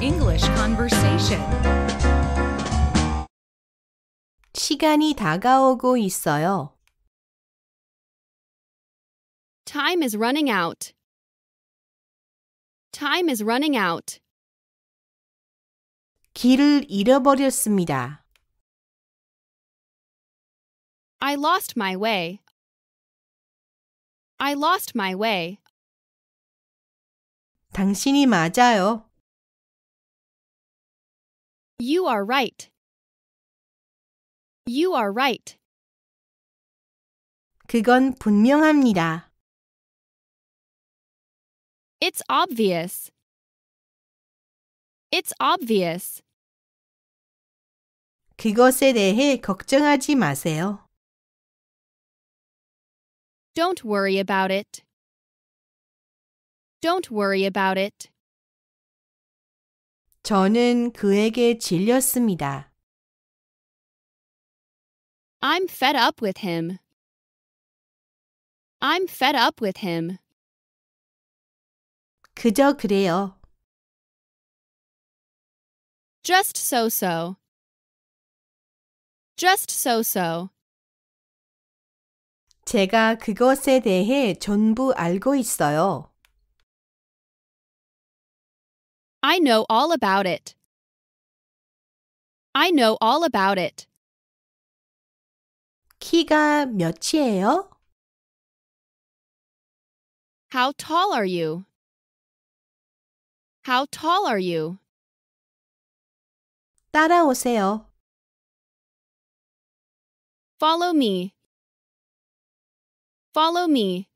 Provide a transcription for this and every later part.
English conversation. 시간이 다가오고 있어요. Time is running out. Time is running out. 길을 잃어버렸습니다. I lost my way. I lost my way. 당신이 맞아요. You are right. You are right. 그건 분명합니다. It's obvious. It's obvious. 그것에 대해 걱정하지 마세요. Don't worry about it. Don't worry about it. 저는 그에게 질렸습니다. I'm fed up with him. I'm fed up with him. 그저 그래요. Just so so. Just so so. 제가 그것에 대해 전부 알고 있어요. I know all about it. I know all about it. 키가 몇이에요? How tall are you? How tall are you? 따라오세요. Follow me. Follow me.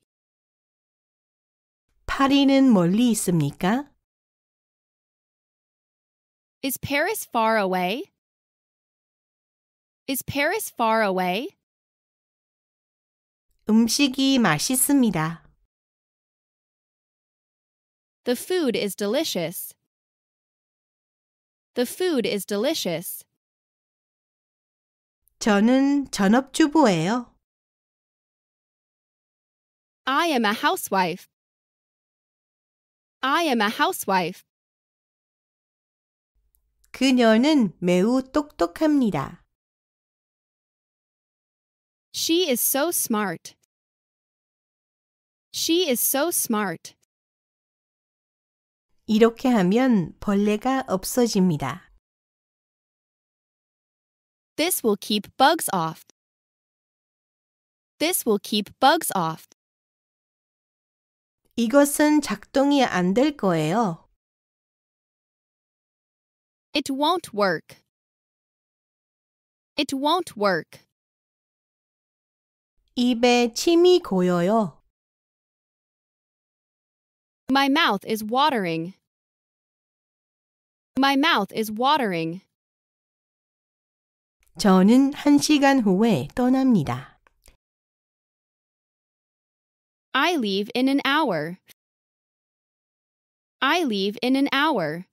파리는 멀리 있습니까? Is Paris far away? Is Paris far away? 음식이 맛있습니다. The food is delicious. The food is delicious. 저는 전업주부예요. I am a housewife. I am a housewife. 그녀는 매우 똑똑합니다. She is so smart. She is so smart. 이렇게 하면 벌레가 없어집니다. This will keep bugs off. This will keep bugs off. 이것은 작동이 안 될 거예요. It won't work. It won't work. 입에 침이 고여요. My mouth is watering. My mouth is watering. 저는 한 시간 후에 떠납니다. I leave in an hour. I leave in an hour.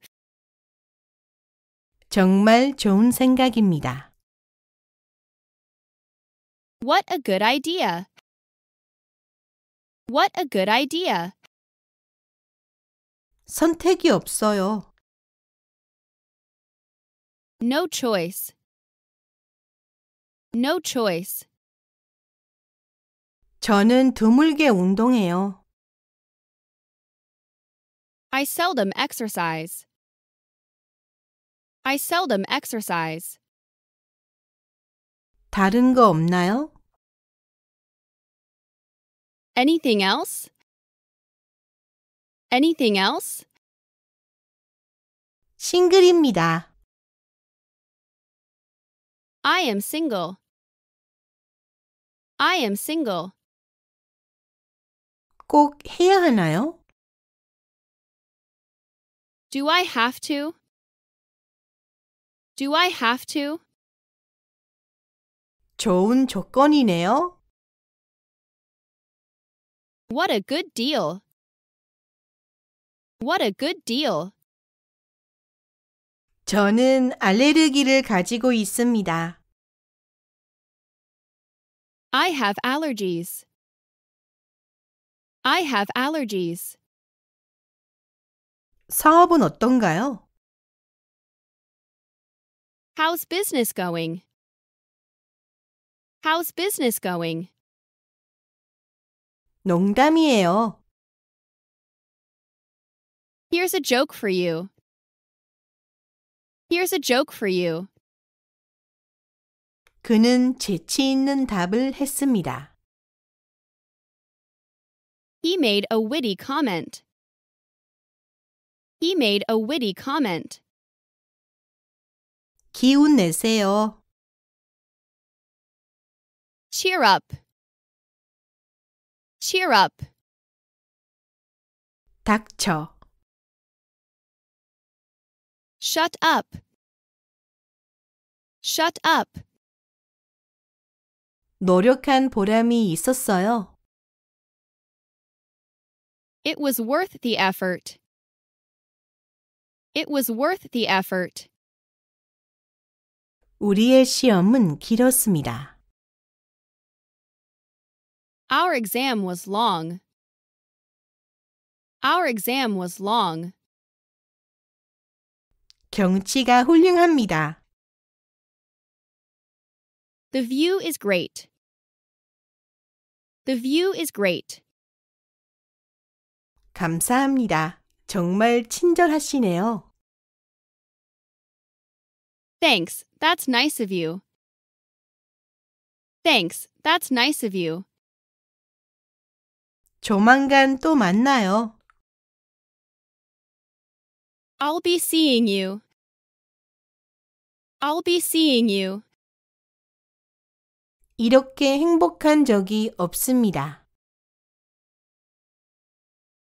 정말 좋은 생각입니다. What a good idea. What a good idea. 선택이 없어요. No choice. No choice. 저는 드물게 운동해요. I seldom exercise. I seldom exercise. 다른 거 없나요? Anything else? Anything else? 싱글입니다. I am single. I am single. 꼭 해야 하나요? Do I have to? Do I have to? 좋은 조건이네요. What a good deal. What a good deal. 저는 알레르기를 가지고 있습니다. I have allergies. I have allergies. 사업은 어떤가요? How's business going? How's business going? 농담이에요. Here's a joke for you. Here's a joke for you. 그는 재치 있는 답을 했습니다. He made a witty comment. He made a witty comment. 기운 내세요. cheer up cheer up 닥쳐 shut up shut up 노력한 보람이 있었어요. It was worth the effort. It was worth the effort. 우리의 시험은 길었습니다. Our exam was long. Our exam was long. 경치가 훌륭합니다. The view is great. The view is great. 감사합니다. 정말 친절하시네요. Thanks, that's nice of you. Thanks, that's nice of you. 조만간 또 만나요. I'll be seeing you. I'll be seeing you. 이렇게 행복한 적이 없습니다.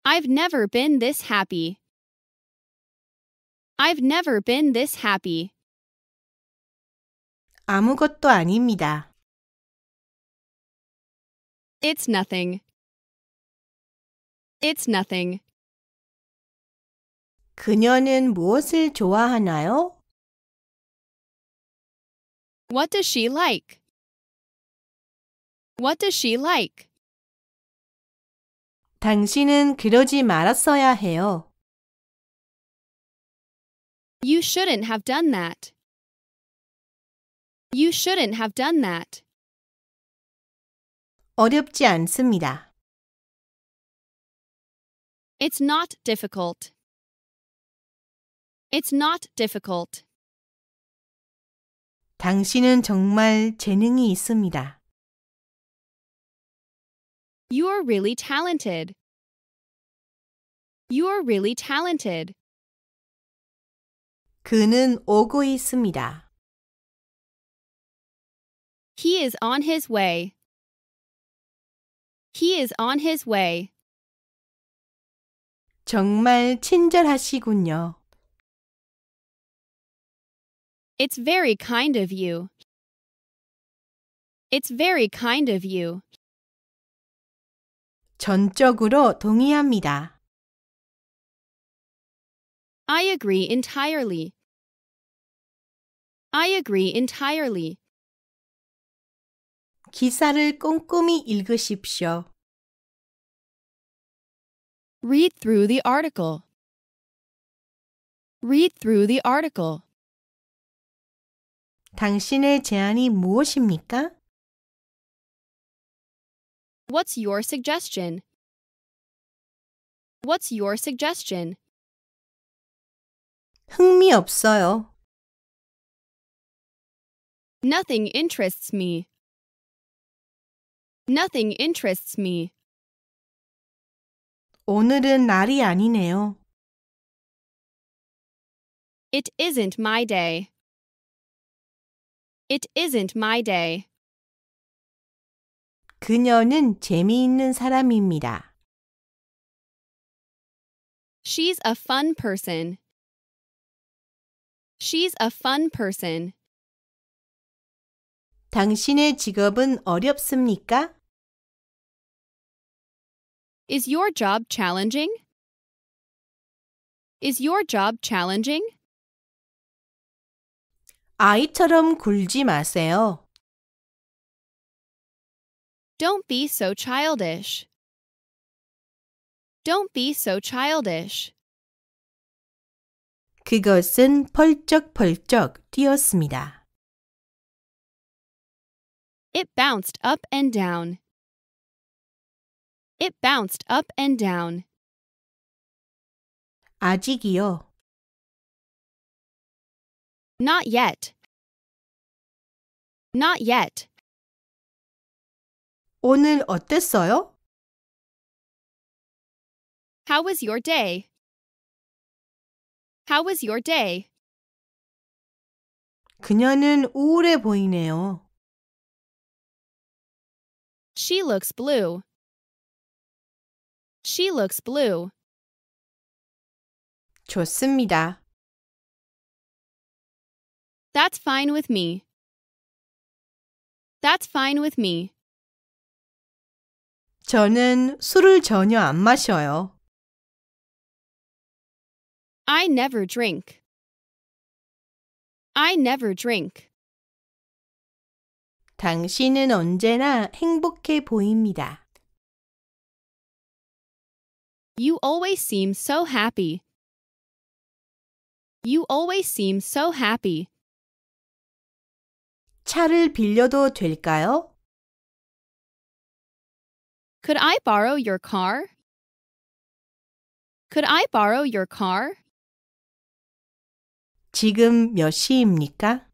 I've never been this happy. I've never been this happy. 아무것도 아닙니다. It's nothing. It's nothing. 그녀는 무엇을 좋아하나요? What does she like? What does she like? 당신은 그러지 말았어야 해요. You shouldn't have done that. You shouldn't have done that. 어렵지 않습니다. It's not difficult. It's not difficult. 당신은 정말 재능이 있습니다. You're really talented. You're really talented. 그는 오고 있습니다. He is on his way. He is on his way. 정말 친절하시군요. It's very kind of you. It's very kind of you. 전적으로 동의합니다. I agree entirely. I agree entirely. 기사를 꼼꼼히 읽으십시오. Read through the article. Read through the article. 당신의 제안이 무엇입니까? What's your suggestion? What's your suggestion? 흥미 없어요. Nothing interests me. Nothing interests me. 오늘은 날이 아니네요. It isn't my day. It isn't my day. 그녀는 재미있는 사람입니다. She's a fun person. She's a fun person. 당신의 직업은 어렵습니까? Is your job challenging? Is your job challenging? 아이처럼 굴지 마세요. Don't be so childish. Don't be so childish. 그것은 펄쩍펄쩍 뛰었습니다. It bounced up and down. It bounced up and down. 아직이요. Not yet. Not yet. 오늘 어땠어요? How was your day? How was your day? 그녀는 우울해 보이네요. She looks blue. She looks blue. 좋습니다. That's fine with me. That's fine with me. 저는 술을 전혀 안 마셔요. I never drink. I never drink. 당신은 언제나 행복해 보입니다. You always seem so happy. You always seem so happy. 차를 빌려도 될까요? Could I borrow your car? Could I borrow your car? 지금 몇 시입니까?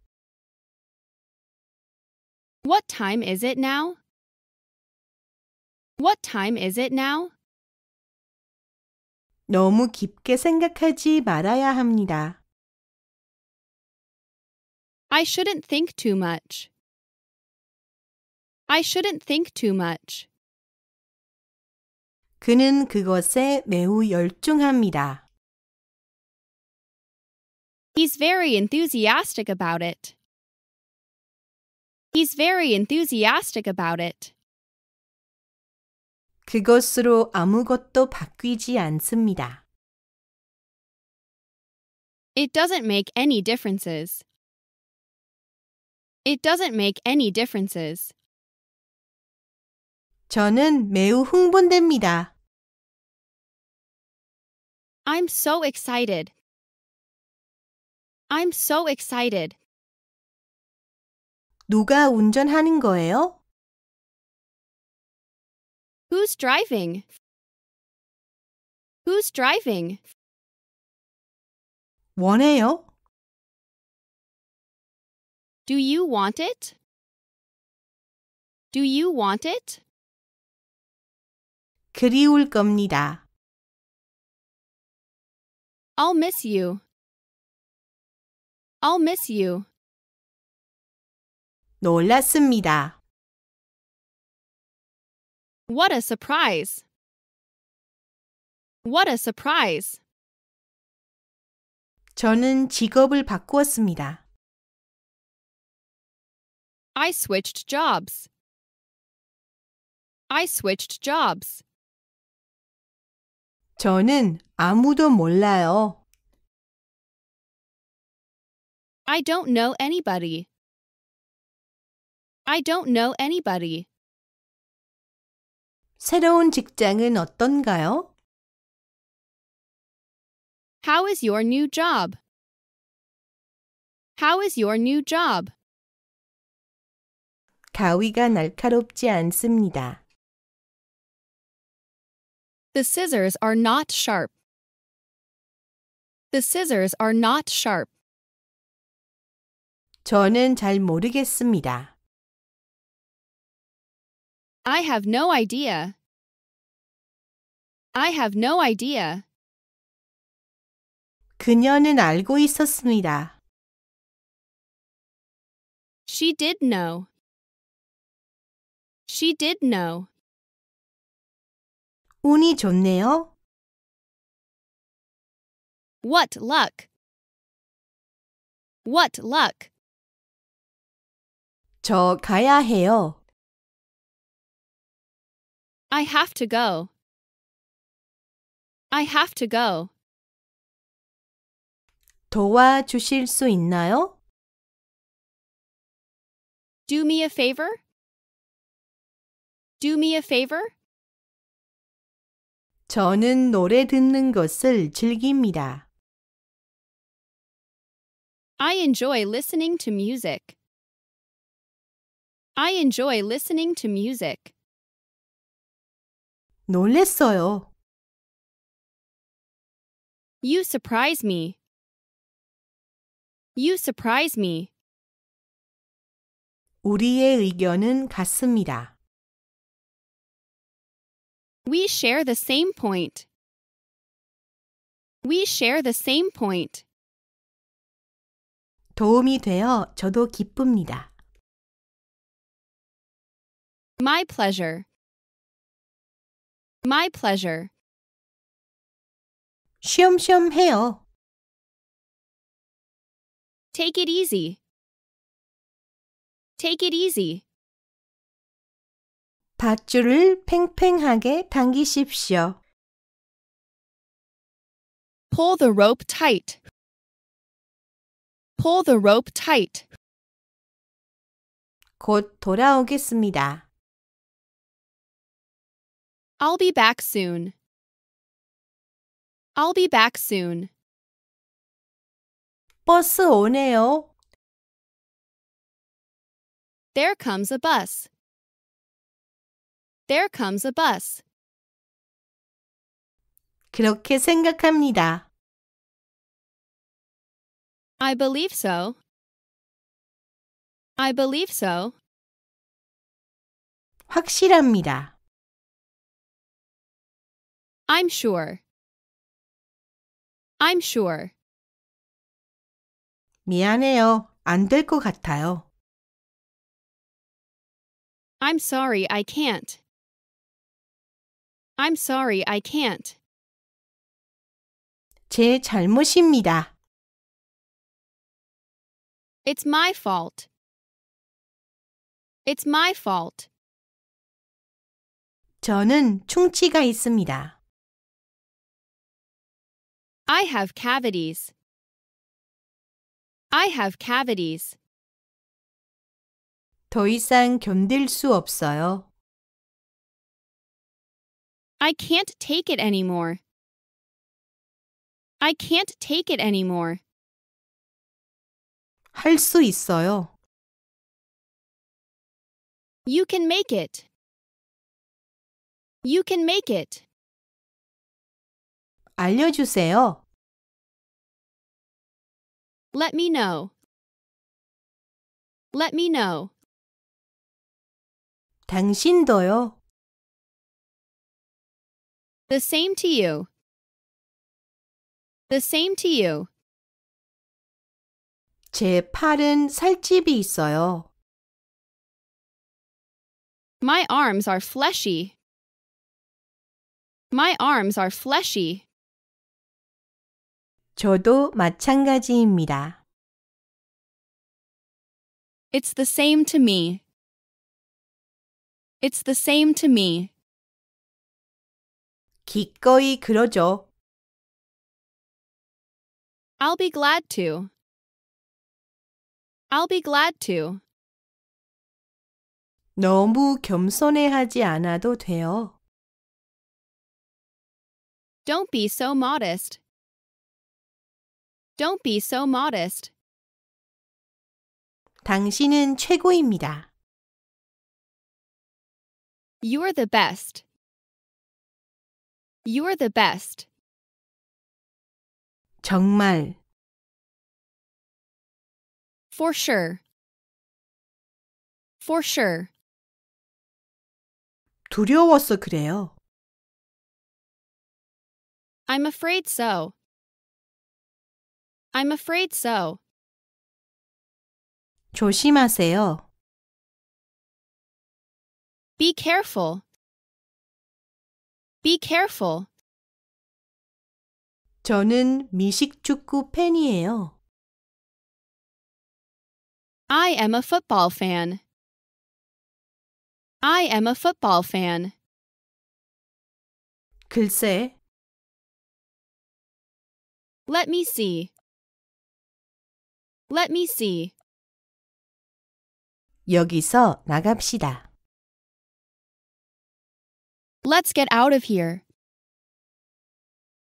What time is it now? What time is it now? 너무 깊게 생각하지 말아야 합니다. I shouldn't think too much. I shouldn't think too much. 그는 그것에 매우 열중합니다. He's very enthusiastic about it. He's very enthusiastic about it. 그것으로 아무것도 바뀌지 않습니다. It doesn't make any differences. It doesn't make any differences. 저는 매우 흥분됩니다. I'm so excited. I'm so excited. 누가 운전하는 거예요? Who's driving? Who's driving? 원해요? Do you want it? Do you want it? 그리울 겁니다. I'll miss you. I'll miss you. 놀랐습니다. What a surprise! What a surprise! 저는 직업을 바꾸었습니다. I switched jobs. I switched jobs. 저는 아무도 몰라요. I don't know anybody. I don't know anybody. 새로운 직장은 어떤가요? How is your new job? How is your new job? 가위가 날카롭지 않습니다. The scissors are not sharp. The scissors are not sharp. 저는 잘 모르겠습니다. I have no idea. I have no idea. 그녀는 알고 있었습니다. She did know. She did know. 운이 좋네요. What luck. What luck. 저 가야 해요. I have to go. I have to go. 도와주실 수 있나요? Do me a favor? Do me a favor? 저는 노래 듣는 것을 즐깁니다. I enjoy listening to music. I enjoy listening to music. 놀랬어요. You surprise me. You surprise me. 우리의 의견은 같습니다. We share the same point. We share the same point. 도움이 되어 저도 기쁩니다. My pleasure. My pleasure. hail. Take it easy. Take it easy. 밧줄을 팽팽하게 당기십시오. Pull the rope tight. Pull the rope tight. 곧 돌아오겠습니다. I'll be back soon. I'll be back soon. 버스 오네요. There comes a bus. There comes a bus. 그렇게 생각합니다. I believe so. I believe so. 확실합니다. I'm sure. I'm sure. 미안해요. 안 될 것 같아요. I'm sorry, I can't. I'm sorry, I can't. 제 잘못입니다. It's my fault. It's my fault. 저는 충치가 있습니다. I have cavities. I have cavities. 더 이상 견딜 수 없어요. I can't take it anymore. I can't take it anymore. 있어요. You can make it. You can make it. 알려주세요. Let me know. Let me know. 당신도요. The same to you. The same to you. 제 팔은 살집이 있어요. My arms are fleshy. My arms are fleshy. 저도 마찬가지입니다. It's the same to me. It's the same to me. 기꺼이 그러죠. I'll be glad to. I'll be glad to. 너무 겸손해하지 않아도 돼요. Don't be so modest. Don't be so modest. 당신은 최고입니다. You're the best. You're the best. 정말 For sure. For sure. 두려워서 그래요. I'm afraid so. I'm afraid so. 조심하세요. Be careful. Be careful. 저는 미식축구 팬이에요. I am a football fan. I am a football fan. 글쎄. Let me see. Let me see. 여기서 나갑시다. Let's get out of here.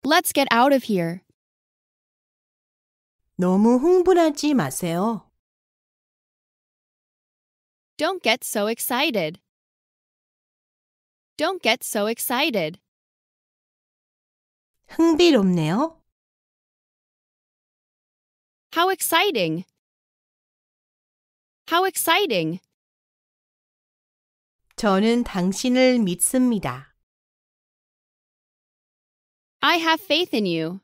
Let's get out of here. 너무 흥분하지 마세요. Don't get so excited. Don't get so excited. 흥미롭네요. How exciting! How exciting! 저는 당신을 믿습니다. I have faith in you.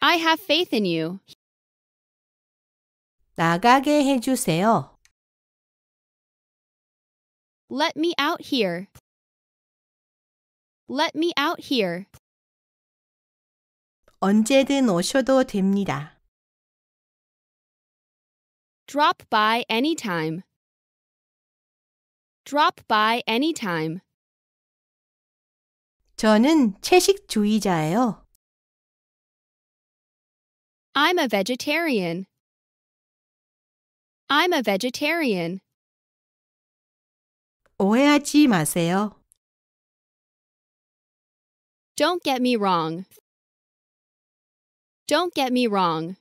I have faith in you. 나가게 해주세요. Let me out here. Let me out here. 언제든 오셔도 됩니다. Drop by anytime. Drop by anytime. 저는 채식주의자예요. I'm a vegetarian. I'm a vegetarian. 오해하지 마세요. Don't get me wrong. Don't get me wrong.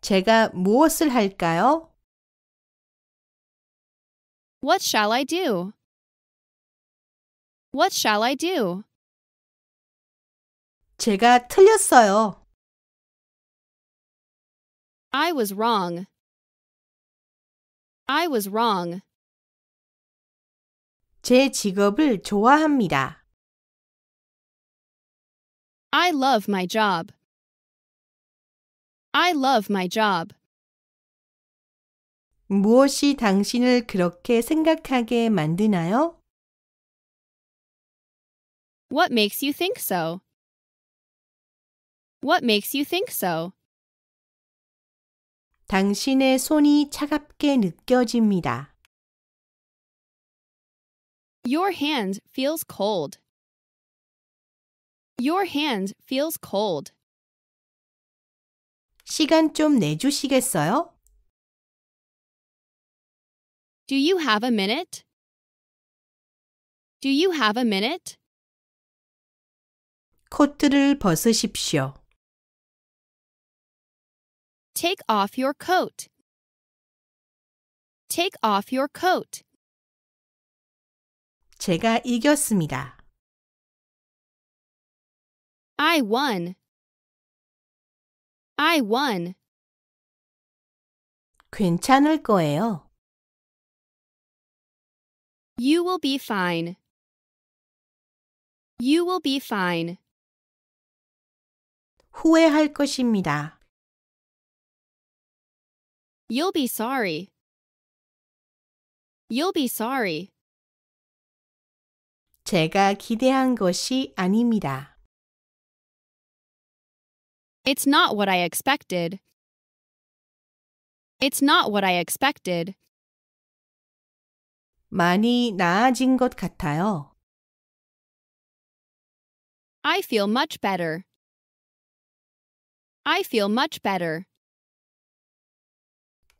제가 무엇을 할까요? What shall I do? What shall I do? 제가 틀렸어요. I was wrong. I was wrong. 제 직업을 좋아합니다. I love my job. I love my job. 무엇이 당신을 그렇게 생각하게 만드나요? What makes you think so? What makes you think so? 당신의 손이 차갑게 느껴집니다. Your hand feels cold. Your hand feels cold. 시간 좀 내주시겠어요? Do you have a minute? Do you have a minute? 코트를 벗으십시오. Take off your coat. Take off your coat. 제가 이겼습니다. I won. I won. 괜찮을 거예요. You will be fine. You will be fine. 후회할 것입니다. You'll be sorry. You'll be sorry. 제가 기대한 것이 아닙니다. It's not what I expected. It's not what I expected. 많이 나아진 것 같아요. I feel much better. I feel much better.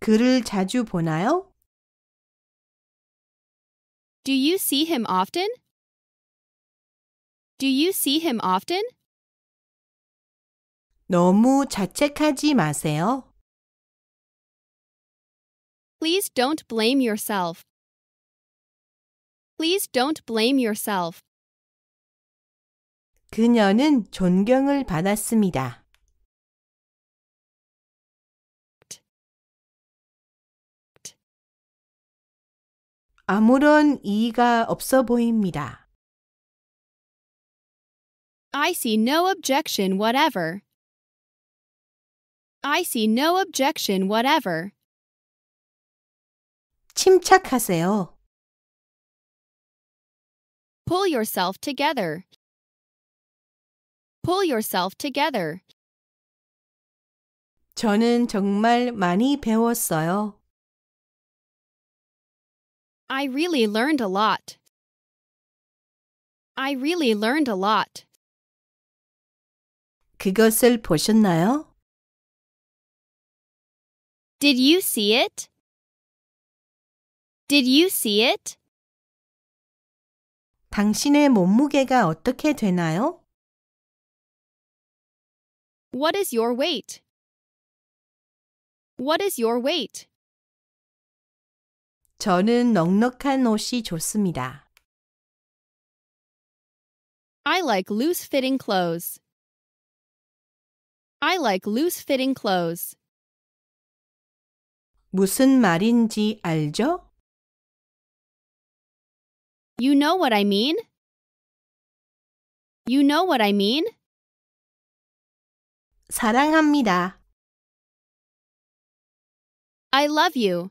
그를 자주 보나요? Do you see him often? Do you see him often? 너무 자책하지 마세요. Please don't blame yourself. Please don't blame yourself. 그녀는 존경을 받았습니다. 아무런 이의가 없어 보입니다. I see no objection whatever. I see no objection whatever. 침착하세요. Pull yourself together. Pull yourself together. 저는 정말 많이 배웠어요. I really learned a lot. I really learned a lot. 그것을 보셨나요? Did you see it? Did you see it? 당신의 몸무게가 어떻게 되나요? What is your weight? What is your weight? 저는 넉넉한 옷이 좋습니다. I like loose fitting clothes. I like loose fitting clothes. 무슨 말인지 알죠? You know what I mean? You know what I mean? 사랑합니다. I love you.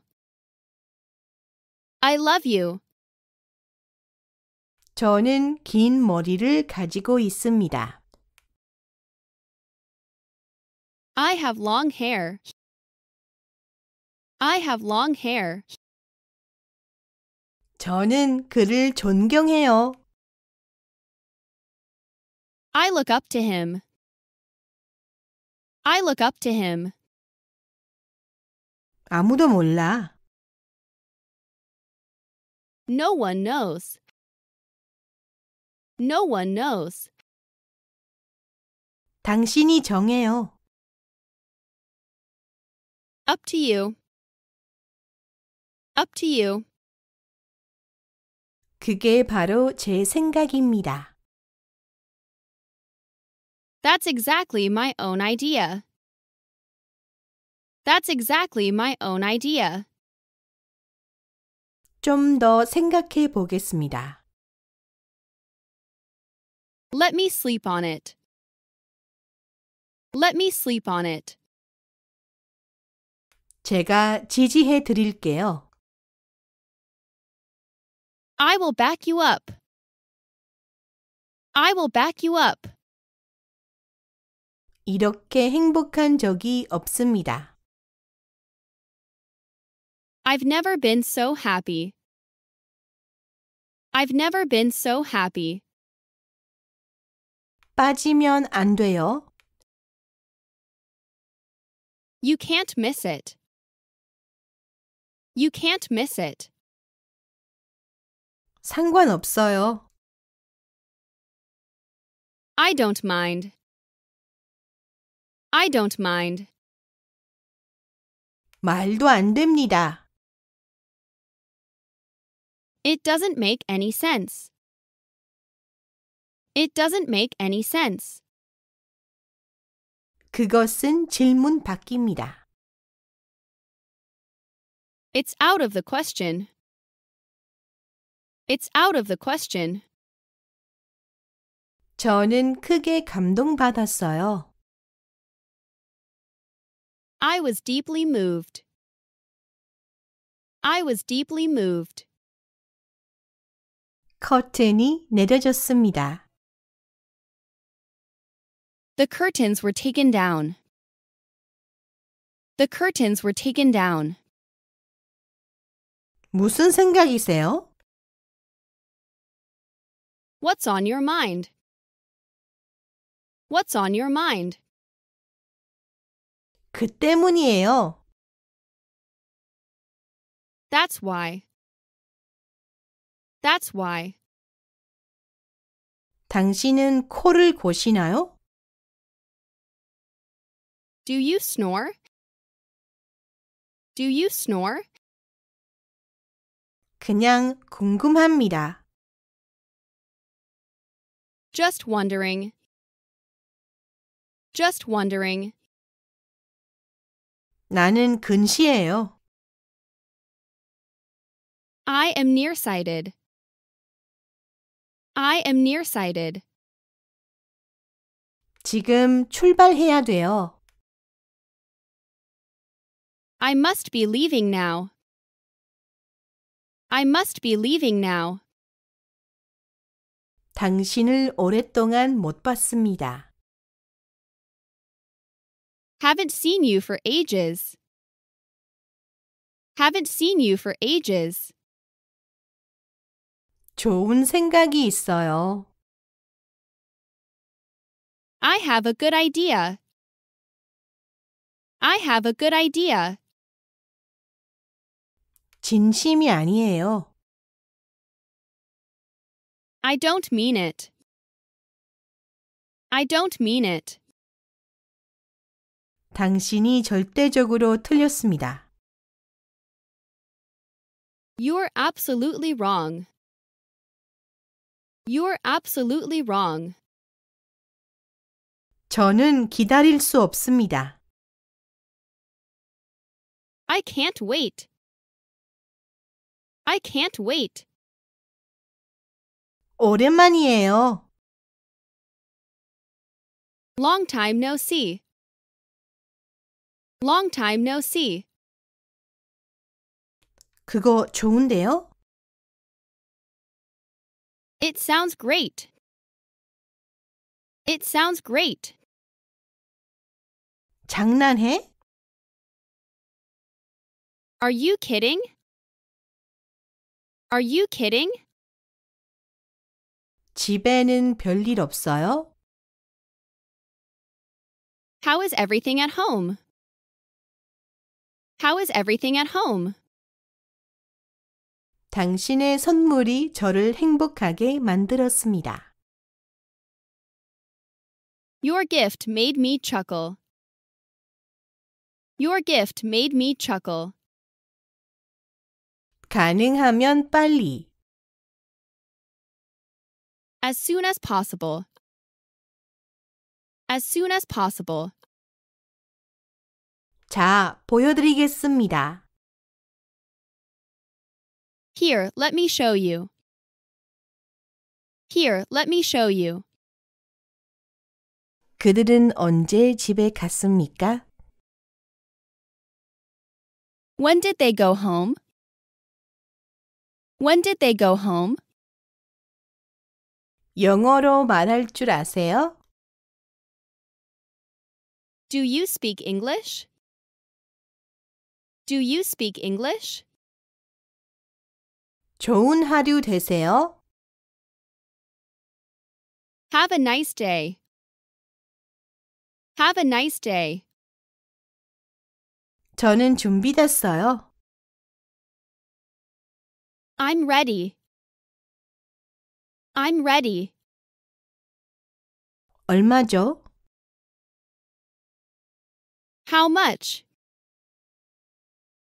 I love you. 저는 긴 머리를 가지고 있습니다. I have long hair. I have long hair. 저는 그를 존경해요. I look up to him. I look up to him. 아무도 몰라. No one knows. No one knows. 당신이 정해요. Up to you. Up to you. 그게 바로 제 생각입니다. That's exactly my own idea. That's exactly my own idea. 좀 더 생각해 보겠습니다. Let me sleep on it. Let me sleep on it. 제가 지지해 드릴게요. I will back you up. I will back you up. 이렇게 행복한 적이 없습니다. I've never been so happy. I've never been so happy. 빠지면 안 돼요. You can't miss it. You can't miss it. 상관없어요. I don't mind. I don't mind. 말도 안 됩니다. It doesn't make any sense. It doesn't make any sense. 그것은 질문 밖입니다. It's out of the question. It's out of the question. 저는 크게 감동받았어요. I was deeply moved. I was deeply moved. 커튼이 내려졌습니다. The curtains were taken down. The curtains were taken down. 무슨 생각이세요? What's on your mind? What's on your mind? 그 때문이에요. That's why. That's why. 당신은 코를 고시나요? Do you snore? Do you snore? 그냥 궁금합니다. Just wondering. Just wondering. 나는 근시예요. I am nearsighted. I am nearsighted. 지금 출발해야 돼요. I must be leaving now. I must be leaving now. 당신을 오랫동안 못 봤습니다. Haven't seen you for ages. Haven't seen you for ages. 좋은 생각이 있어요. I have a good idea. I have a good idea. 진심이 아니에요. I don't mean it. I don't mean it. 당신이 절대적으로 틀렸습니다. You're absolutely wrong. You're absolutely wrong. 저는 기다릴 수 없습니다. I can't wait. I can't wait. 오랜만이에요. Long time no see. Long time no see. 그거 좋은데요? It sounds great. It sounds great. 장난해? Are you kidding? Are you kidding? 집에는 별일 없어요? How is everything at home? How is everything at home? 당신의 선물이 저를 행복하게 만들었습니다. Your gift made me chuckle. Your gift made me chuckle. 가능하면 빨리 As soon as possible. As soon as possible. 자, 보여드리겠습니다. Here, let me show you. Here, let me show you. 그들은 언제 집에 갔습니까? When did they go home? When did they go home? 영어로 말할 줄 아세요? Do you speak English? Do you speak English? 좋은 하루 되세요. Have a nice day. Have a nice day. 저는 준비됐어요. I'm ready. I'm ready. 얼마죠? How much?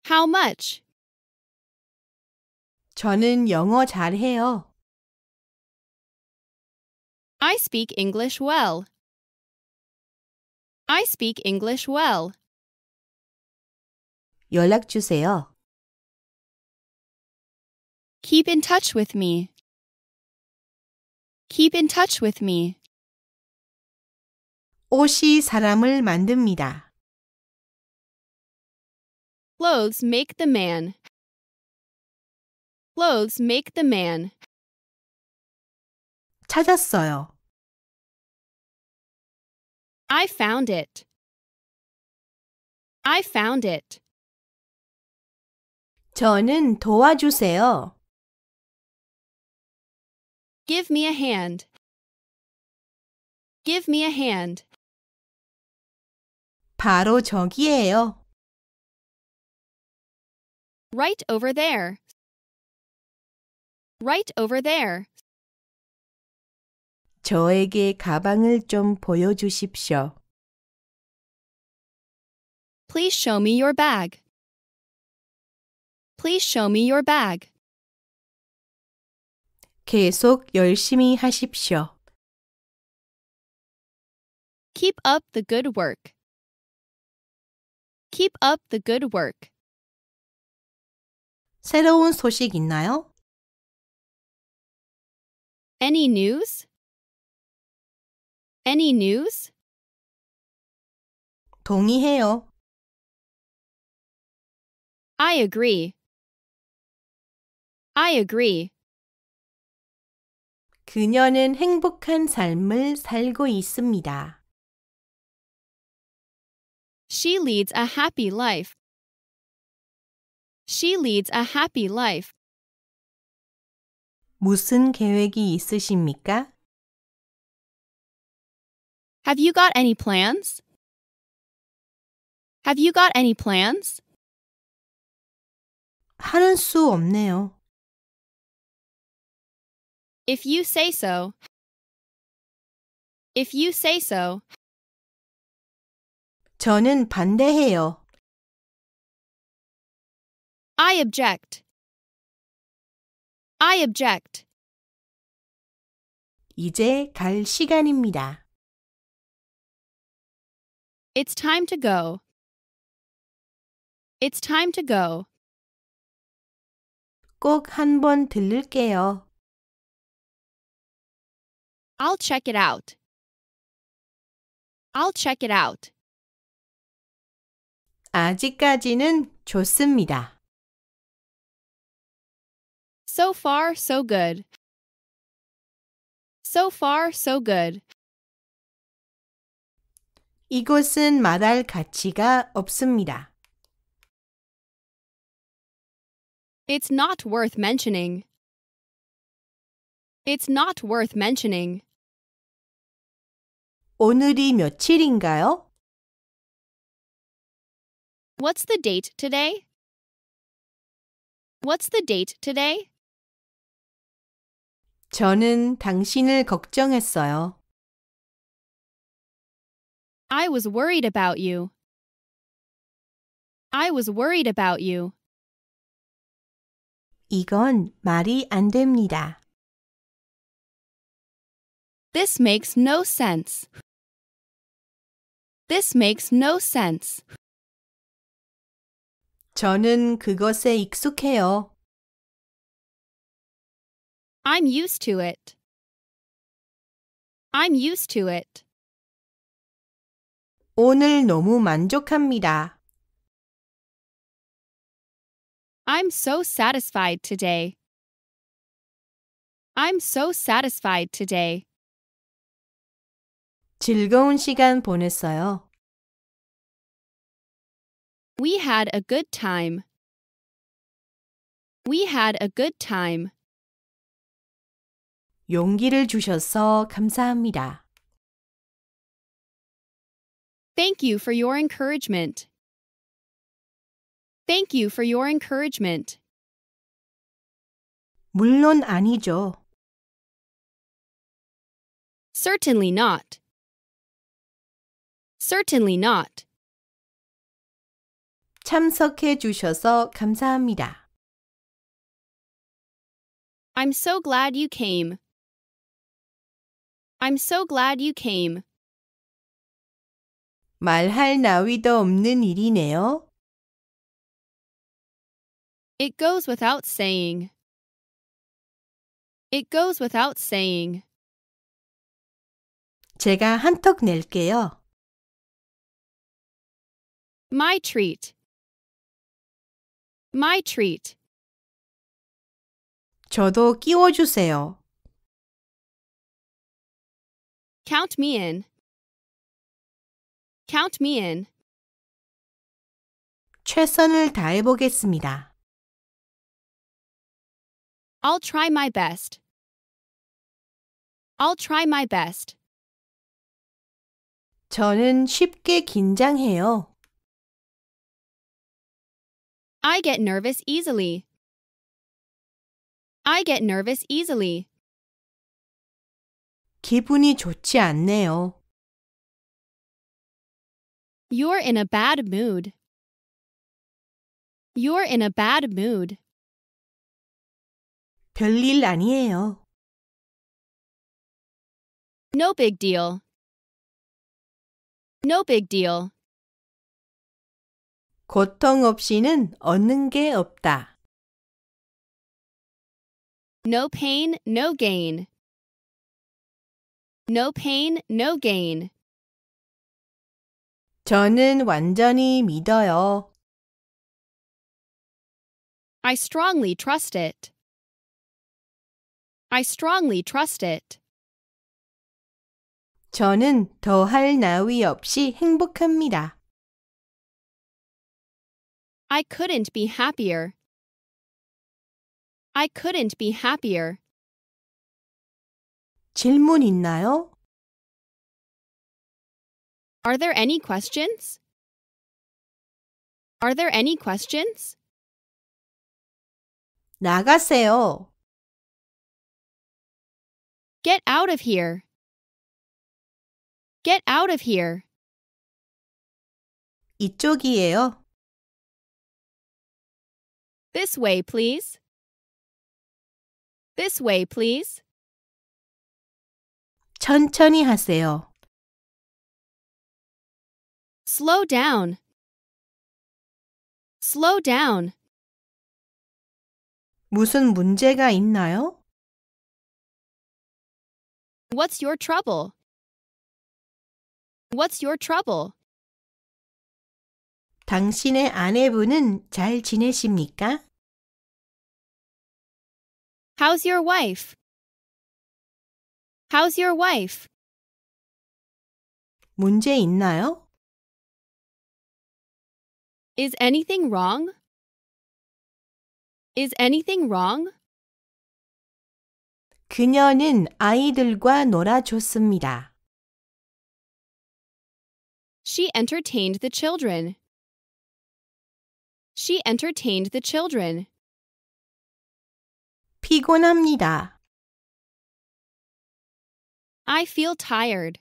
How much? 저는 영어 잘해요. I speak English well. I speak English well. 연락 주세요. Keep in touch with me. Keep in touch with me. 옷이 사람을 만듭니다. Clothes make the man. Clothes make the man. 찾았어요. I found it. I found it. 저는 도와주세요. Give me a hand. Give me a hand. 바로 저기예요. Right over there. Right over there. 저에게 가방을 좀 보여주십시오. Please show me your bag. Please show me your bag. 계속 열심히 하십시오. Keep up the good work. Keep up the good work. 새로운 소식 있나요? Any news? Any news? 동의해요. I agree. I agree. 그녀는 행복한 삶을 살고 있습니다. She leads a happy life. She leads a happy life. 무슨 계획이 있으십니까? Have you got any plans? Have you got any plans? 하는 수 없네요. If you say so. If you say so. 저는 반대해요. I object. I object. 이제 갈 시간입니다. It's time to go. It's time to go. 꼭한 번 들를게요. I'll check it out. I'll check it out. 아직까지는 좋습니다. So far, so good. So far, so good. 이곳은 말할 가치가 없습니다. It's not worth mentioning. It's not worth mentioning. 오늘이 며칠인가요? What's the date today? What's the date today? 저는 당신을 걱정했어요. I was worried about you. I was worried about you. 이건 말이 안 됩니다. This makes no sense. This makes no sense. 저는 그것에 익숙해요. I'm used to it. I'm used to it. 오늘 너무 만족합니다. I'm so satisfied today. I'm so satisfied today. 즐거운 시간 보냈어요. We had a good time. We had a good time. 용기를 주셔서 감사합니다. Thank you for your encouragement. Thank you for your encouragement. 물론 아니죠. Certainly not. Certainly not. 참석해 주셔서 감사합니다. I'm so glad you came. I'm so glad you came. 말할 나위도 없는 일이네요. It goes without saying. It goes without saying. 제가 한턱 낼게요. My treat. My treat. 저도 끼워주세요. Count me in. Count me in. 최선을 다해보겠습니다. I'll try my best. I'll try my best. 저는 쉽게 긴장해요. I get nervous easily. I get nervous easily. 기분이 좋지 않네요. You're in a bad mood. You're in a bad mood. 별일 아니에요. No big deal. No big deal. 고통 없이는 얻는 게 없다. No pain, no gain. No pain, no gain. 저는 완전히 믿어요. I strongly trust it. I strongly trust it. 저는 더할 나위 없이 행복합니다. I couldn't be happier. I couldn't be happier. 질문 있나요? Are there any questions? Are there any questions? 나가세요. Get out of here. Get out of here. 이쪽이에요. This way, please. This way, please. 천천히 하세요. Slow down. Slow down. 무슨 문제가 있나요? What's your trouble? What's your trouble? 당신의 아내분은 잘 지내십니까? How's your wife? How's your wife? 문제 있나요? Is anything wrong? Is anything wrong? 그녀는 아이들과 놀아줬습니다. She entertained the children. She entertained the children. 피곤합니다. I feel tired.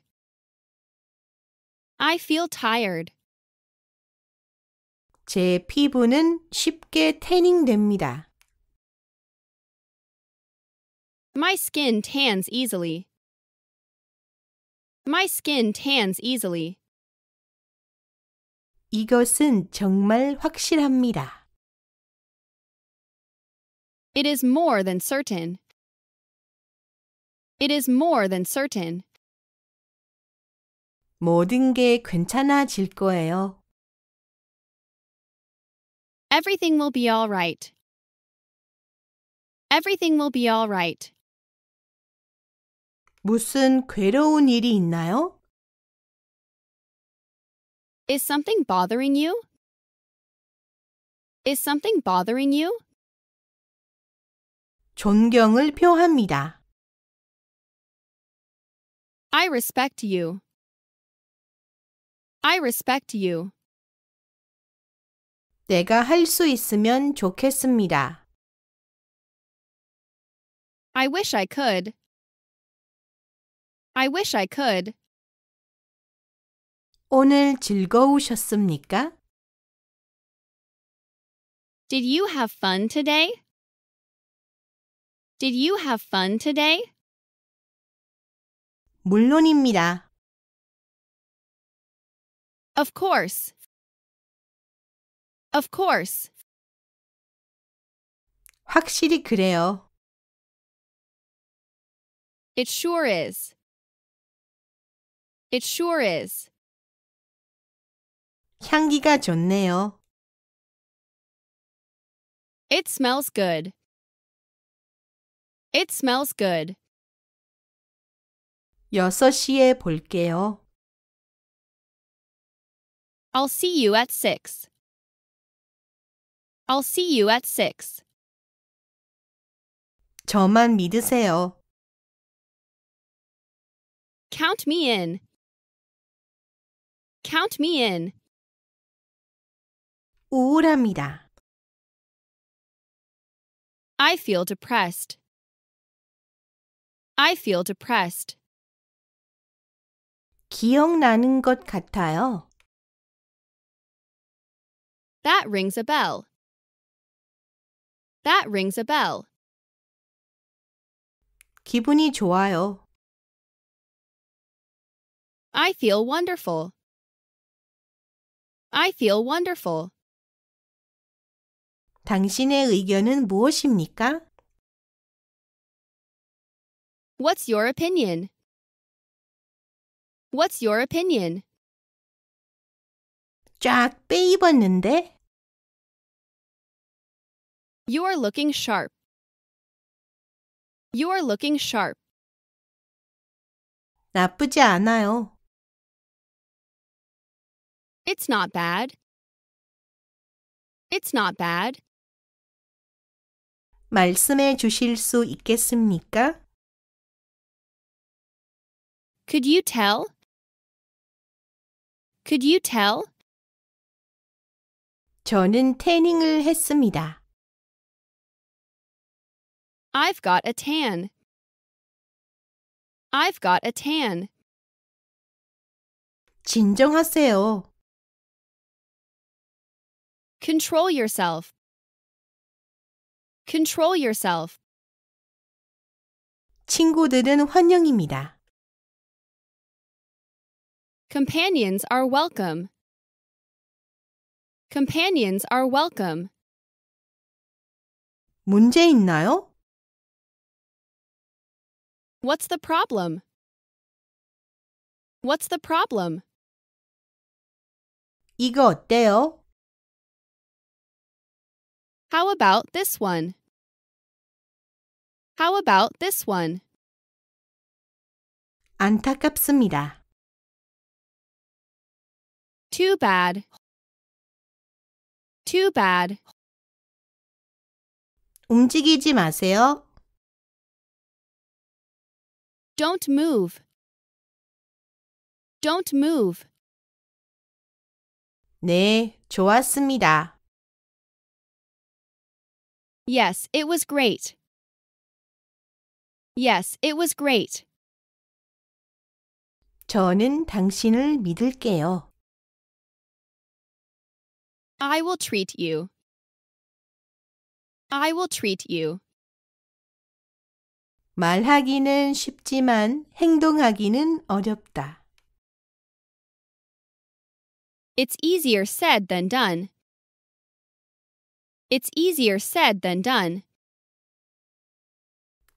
I feel tired. 제 피부는 쉽게 태닝됩니다. My skin tans easily. My skin tans easily. 이것은 정말 확실합니다. It is more than certain. It is more than certain. 모든 게 괜찮아질 거예요. Everything will be all right. Everything will be all right. 무슨 괴로운 일이 있나요? Is something bothering you? Is something bothering you? 존경을 표합니다. I respect you. I respect you. 내가 있으면 좋겠습니다. I wish I could. I wish I could. 오늘 즐거우셨습니까? Did you have fun today? Did you have fun today? 물론입니다. Of course. Of course. 확실히 그래요. It sure is. It sure is. 향기가 좋네요. It smells good. It smells good. 6시에 볼게요. I'll see you at 6. I'll see you at 6. 저만 믿으세요. Count me in. Count me in. 우울합니다. I feel depressed. I feel depressed. 기억나는 것 같아요. That rings a bell. That rings a bell. 기분이 좋아요. I feel wonderful. I feel wonderful. 당신의 의견은 무엇입니까? What's your opinion? What's your opinion? 쫙 빼입었는데? You are looking sharp. You are looking sharp. 나쁘지 않아요. It's not bad. It's not bad. 말씀해 주실 수 있겠습니까? Could you tell? Could you tell? 저는 태닝을 했습니다. I've got a tan. I've got a tan. 진정하세요. Control yourself. Control yourself. 친구들은 환영입니다. Companions are welcome. Companions are welcome. 문제 있나요? What's the problem? What's the problem? 이거 어때요? How about this one? How about this one? 안타깝습니다. Too bad. Too bad. 움직이지 마세요. Don't move. Don't move. 네, 좋았습니다. Yes, it was great. Yes, it was great. 저는 당신을 믿을게요. I will treat you. I will treat you. 말하기는 쉽지만 행동하기는 어렵다. It's easier said than done. It's easier said than done.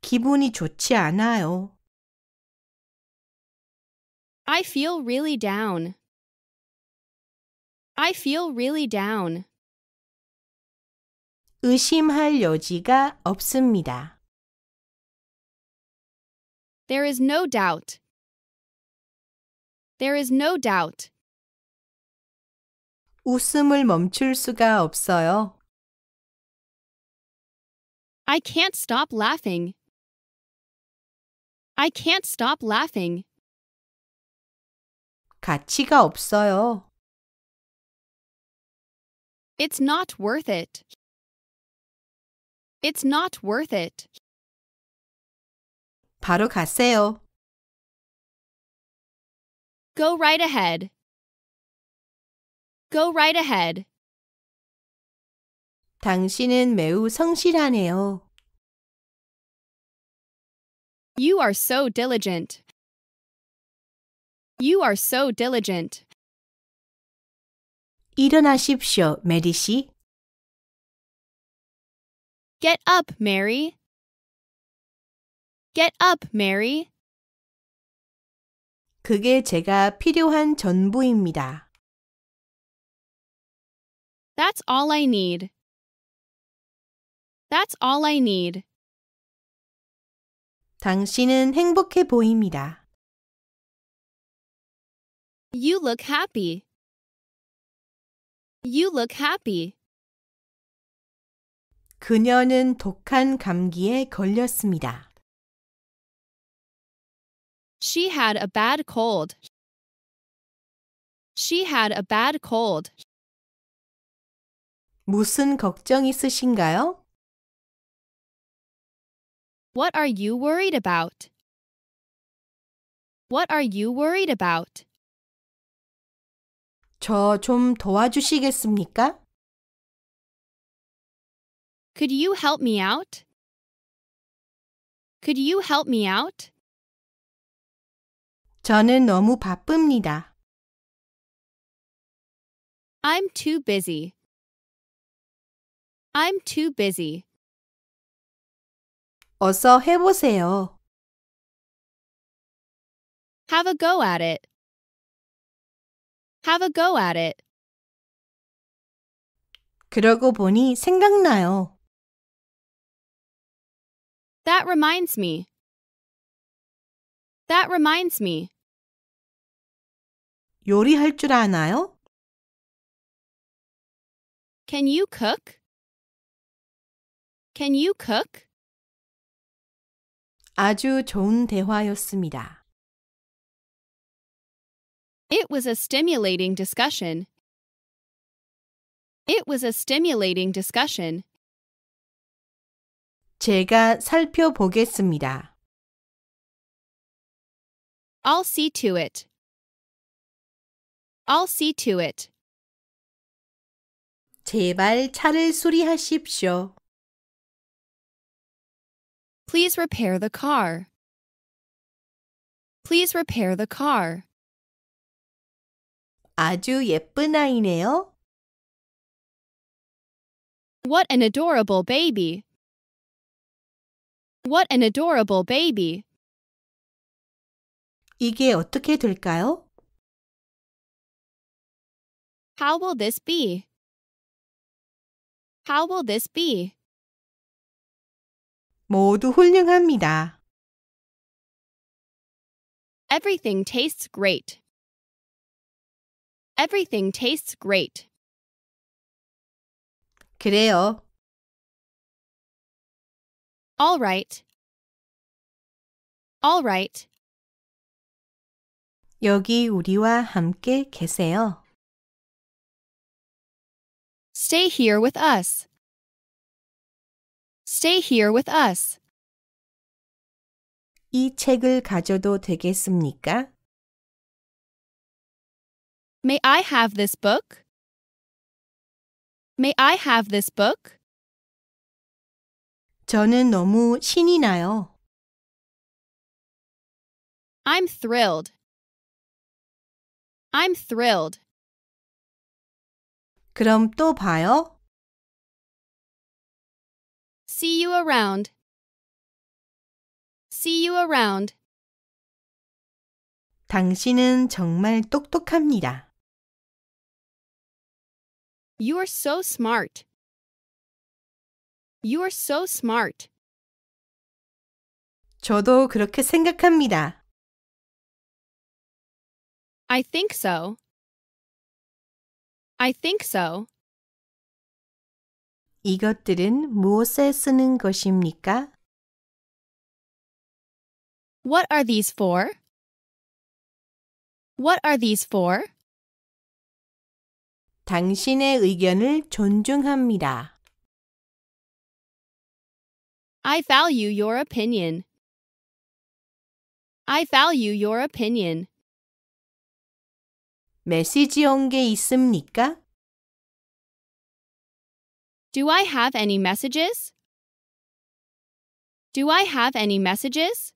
기분이 좋지 않아요. I feel really down. I feel really down. 의심할 여지가 없습니다. There is no doubt. There is no doubt. 웃음을 멈출 수가 없어요. I can't stop laughing. I can't stop laughing. 가치가 없어요. It's not worth it. It's not worth it. 바로 가세요. Go right ahead. Go right ahead. 당신은 매우 성실하네요. You are so diligent. You are so diligent. 일어나십시오, 메리 씨. Get up, Mary. Get up, Mary. 그게 제가 필요한 전부입니다. That's all I need. That's all I need. 당신은 행복해 보입니다. You look happy. You look happy. 그녀는 독한 감기에 걸렸습니다. She had a bad cold. She had a bad cold. 무슨 걱정 있으신가요? What are you worried about? What are you worried about? 도와주시겠습니까? Could you help me out? Could you help me out? 저는 너무 바쁩니다. I'm too busy. I'm too busy. 어서 해보세요. Have a go at it. Have a go at it. 그러고 보니 생각나요. That reminds me. That reminds me. 요리할 줄 아나요? Can you cook? Can you cook? 아주 좋은 대화였습니다. It was a stimulating discussion. It was a stimulating discussion. 제가 살펴보겠습니다. I'll see to it. I'll see to it. 제발 차를 수리하십시오. Please repair the car. Please repair the car. 아주 예쁜 아이네요. What an adorable baby. What an adorable baby. 이게 어떻게 될까요? How will this be? How will this be? 모두 훌륭합니다. Everything tastes great. Everything tastes great. 그래요. All right. All right. 여기 우리와 함께 계세요. Stay here with us. Stay here with us. 이 책을 가져도 되겠습니까? May I have this book? May I have this book? 저는 너무 신이 나요. I'm thrilled. I'm thrilled. 그럼 또 봐요. See you around. See you around. 당신은 정말 똑똑합니다. You are so smart. You are so smart. 저도 그렇게 생각합니다. I think so. I think so. 이것들은 무엇에 쓰는 것입니까? What are these for? What are these for? 당신의 의견을 존중합니다. I value your opinion. I value your opinion. 메시지 온게 있습니까? Do I have any messages? Do I have any messages?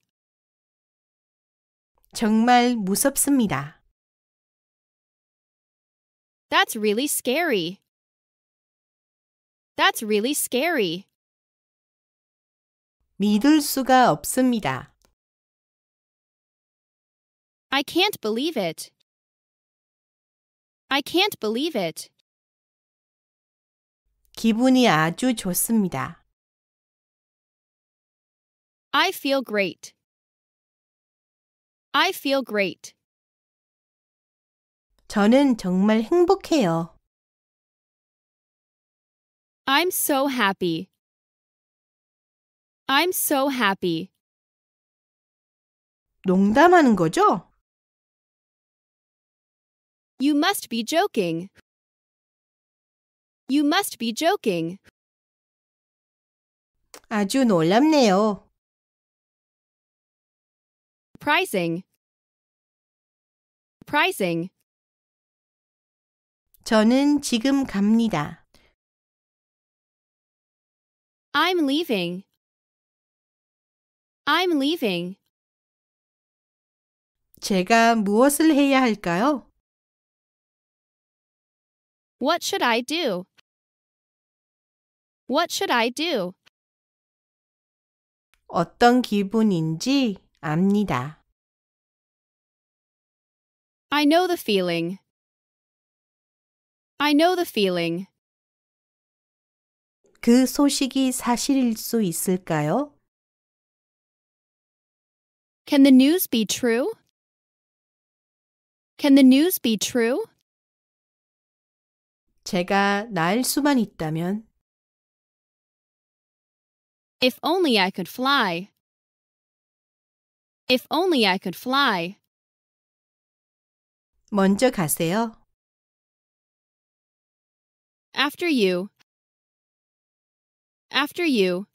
정말 무섭습니다. That's really scary. That's really scary. 믿을 수가 없습니다. I can't believe it. I can't believe it. 기분이 아주 좋습니다. I feel great. I feel great. 저는 정말 행복해요. I'm so happy. I'm so happy. 농담하는 거죠? You must be joking. You must be joking. 아주 놀랍네요. Pricing. Pricing. 저는 지금 갑니다. I'm leaving. I'm leaving. 제가 무엇을 해야 할까요? What should I do? What should I do? 어떤 기분인지 압니다. I know the feeling. I know the feeling. 그 소식이 사실일 수 있을까요? Can the news be true? Can the news be true? 제가 나을 수만 있다면 If only I could fly. If only I could fly. 먼저 가세요. After you. After you.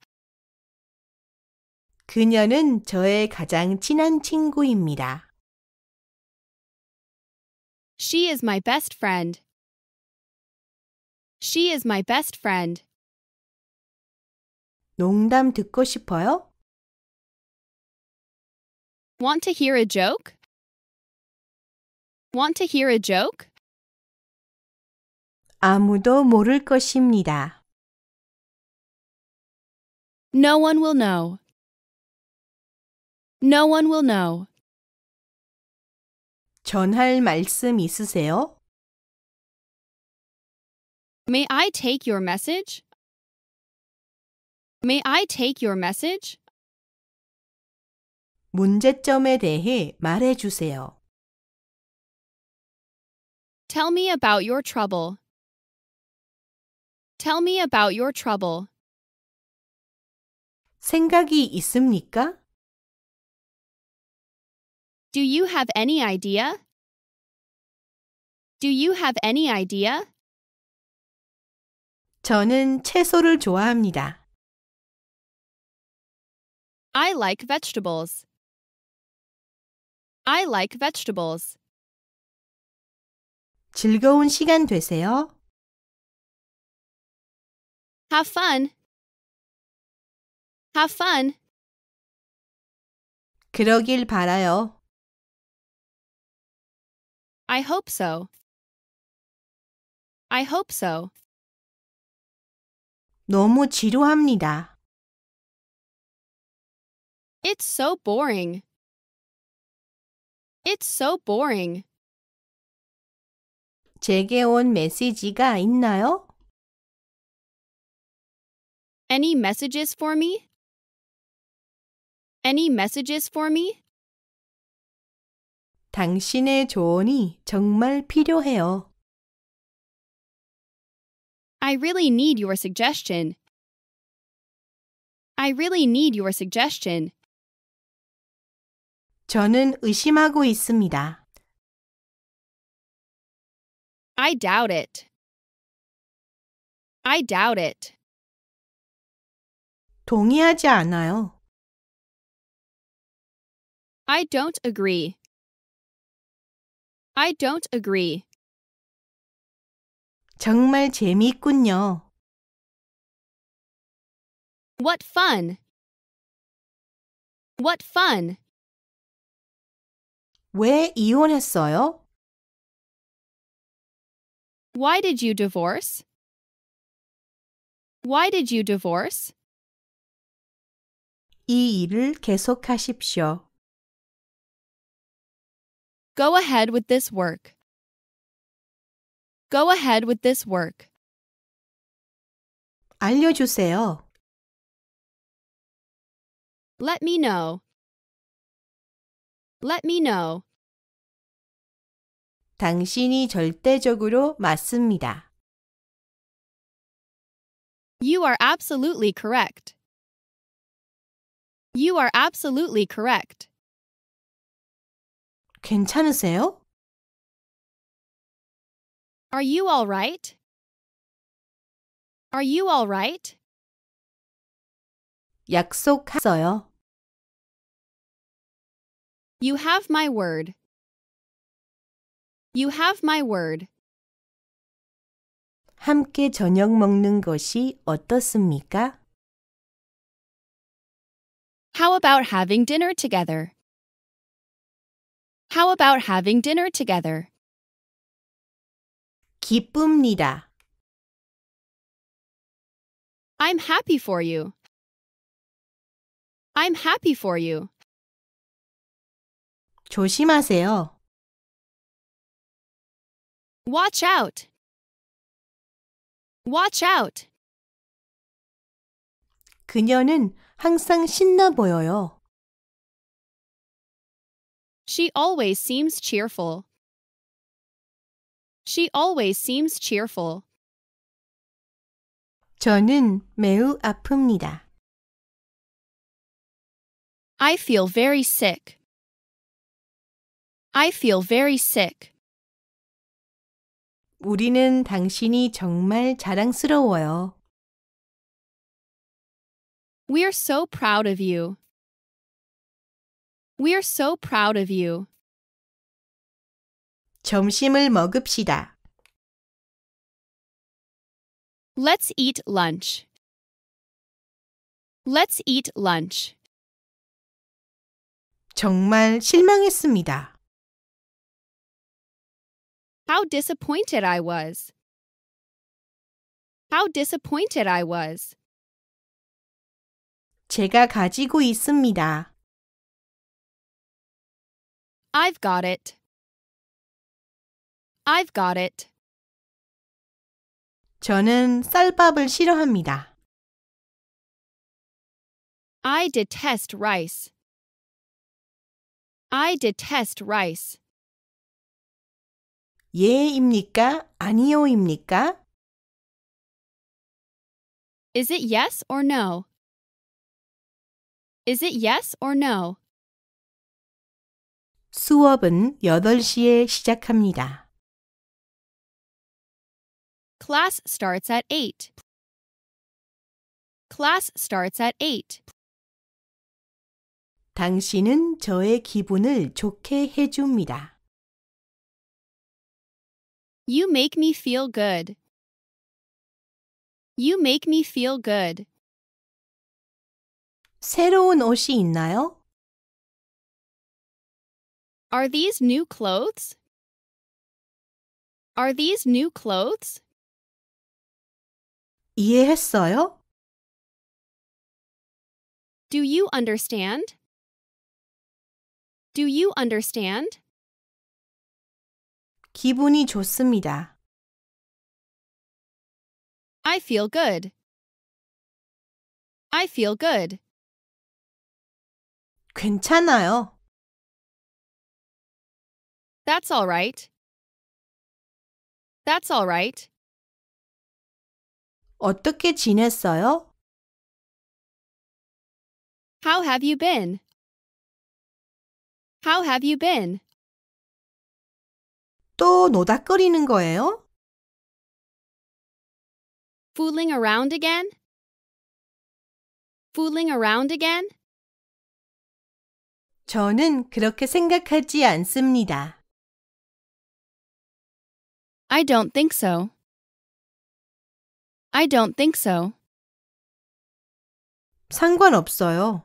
그녀는 저의 가장 친한 친구입니다. She is my best friend. She is my best friend. 농담 듣고 싶어요? Want to hear a joke? Want to hear a joke? 아무도 모를 것입니다. No one will know. No one will know. 전할 말씀 있으세요? May I take your message? May I take your message? 문제점에 대해 말해 주세요. Tell me about your trouble. Tell me about your trouble. 생각이 있습니까? Do you have any idea? Do you have any idea? 저는 채소를 좋아합니다. I like vegetables. I like vegetables. 즐거운 시간 되세요. Have fun. Have fun. 그러길 바라요. I hope so. I hope so. 너무 지루합니다. It's so boring. It's so boring. 제게 온 메시지가 있나요? Any messages for me? Any messages for me? 당신의 조언이 정말 필요해요. I really need your suggestion. I really need your suggestion. 저는 의심하고 있습니다. I doubt it. I doubt it. 동의하지 않아요. I don't agree. I don't agree. 정말 재미있군요. What fun! What fun! 왜 이혼했어요? Why did you divorce? Why did you divorce? 이 일을 계속하십시오. Go ahead with this work. Go ahead with this work. 알려주세요. Let me know. Let me know. 당신이 절대적으로 맞습니다. You are absolutely correct. You are absolutely correct. 괜찮으세요? Are you all right? Are you all right? 약속했어요. You have my word. You have my word. 함께 저녁 먹는 것이 어떻습니까? How about having dinner together? How about having dinner together? 기쁩니다. I'm happy for you. I'm happy for you. 조심하세요. Watch out. Watch out. 그녀는 항상 신나 보여요. She always seems cheerful. She always seems cheerful. 저는 매우 아픕니다. I feel very sick. I feel very sick. 우리는 당신이 정말 자랑스러워요. We're so proud of you. We're so proud of you. 점심을 먹읍시다. Let's eat lunch. Let's eat lunch. 정말 실망했습니다. How disappointed I was. How disappointed I was. 제가 가지고 있습니다. I've got it. I've got it. 저는 쌀밥을 싫어합니다. I detest rice. I detest rice. 예입니까? 아니요입니까? Is it yes or no? Is it yes or no? 수업은 8시에 시작합니다. Class starts at 8. Class starts at 8. 당신은 저의 기분을 좋게 해줍니다. You make me feel good. You make me feel good. 새로운 옷이 있나요? Are these new clothes? Are these new clothes? 이해했어요? Do you understand? Do you understand? 기분이 좋습니다. I feel good. I feel good. 괜찮아요. That's all right. That's all right. 어떻게 지냈어요? How have you been? How have you been? 또 노닥거리는 거예요? fooling around again? fooling around again? 저는 그렇게 생각하지 않습니다. I don't think so. I don't think so. 상관없어요.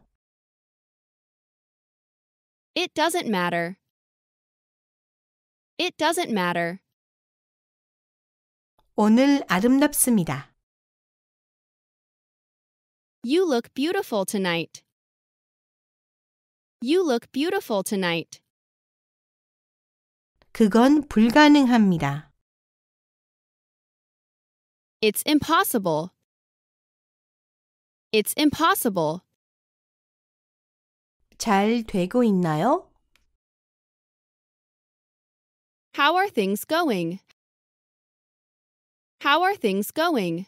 It doesn't matter. It doesn't matter. 오늘 아름답습니다. You look beautiful tonight. You look beautiful tonight. 그건 불가능합니다. It's impossible. It's impossible. 잘 되고 있나요? How are things going? How are things going?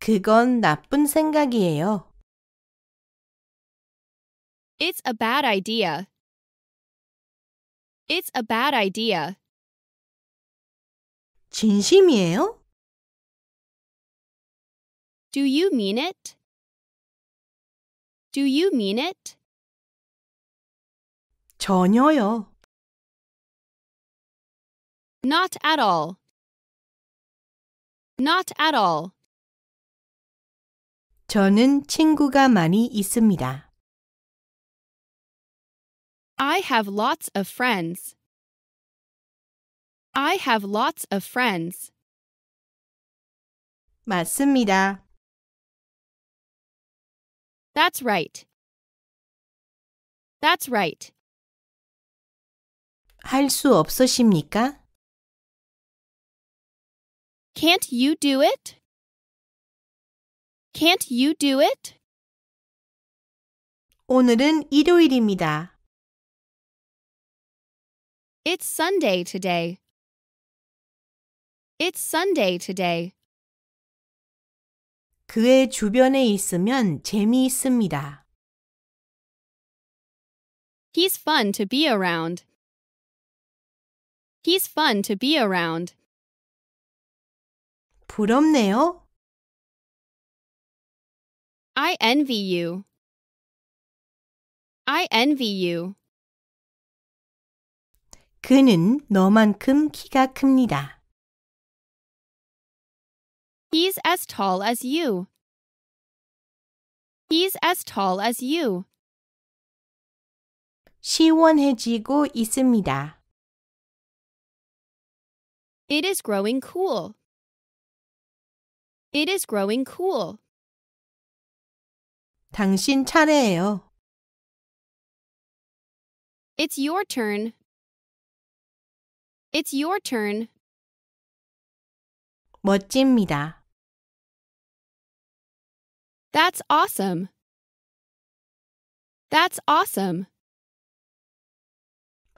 그건 나쁜 생각이에요. It's a bad idea. It's a bad idea. 진심이에요? Do you mean it? Do you mean it? 전혀요. Not at all. Not at all. 저는 친구가 많이 있습니다. I have lots of friends. I have lots of friends. 맞습니다. That's right. That's right. 할 수 없으십니까? Can't you do it? Can't you do it? 오늘은 일요일입니다. It's Sunday today. It's Sunday today. 그의 주변에 있으면 재미있습니다. He's fun to be around. He's fun to be around. 부럽네요. I envy you. I envy you. 그는 너만큼 키가 큽니다. He's as tall as you. He's as tall as you. 시원해지고 있습니다. It is growing cool. It is growing cool. 당신 차례예요. It's your turn. It's your turn. 멋집니다. That's awesome. That's awesome.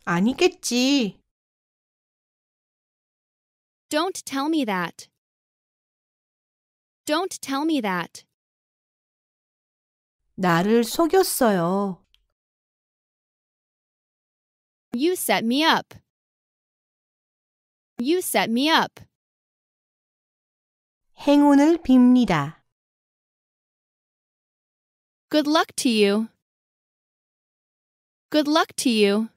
아니겠지. Don't tell me that. Don't tell me that. 나를 속였어요. You set me up. You set me up. 행운을 빕니다. Good luck to you. Good luck to you.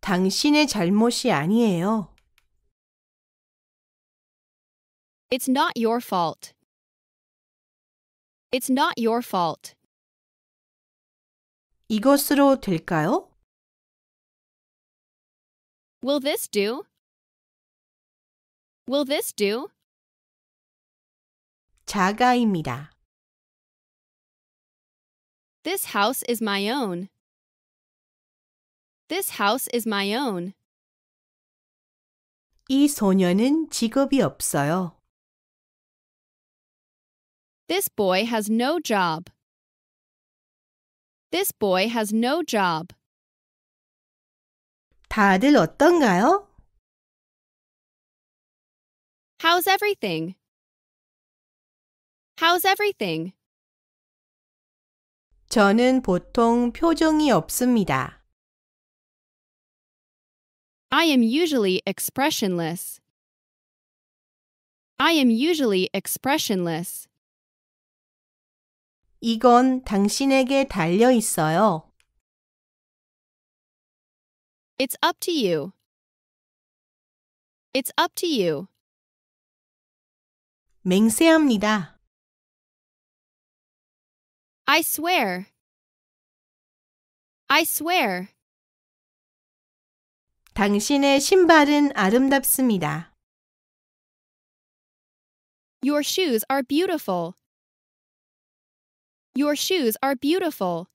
당신의 잘못이 아니에요. It's not your fault. It's not your fault. 이것으로 될까요? Will this do? Will this do? 자가입니다. This house is my own. This house is my own. 이 소녀는 직업이 없어요. This boy has no job. This boy has no job. 다들 어떤가요? How's everything? How's everything? 저는 보통 표정이 없습니다. I am usually expressionless. I am usually expressionless. 이건 당신에게 달려 있어요. It's up to you. It's up to you. 맹세합니다. I swear. I swear. 당신의 신발은 아름답습니다. Your shoes are beautiful. Your shoes are beautiful.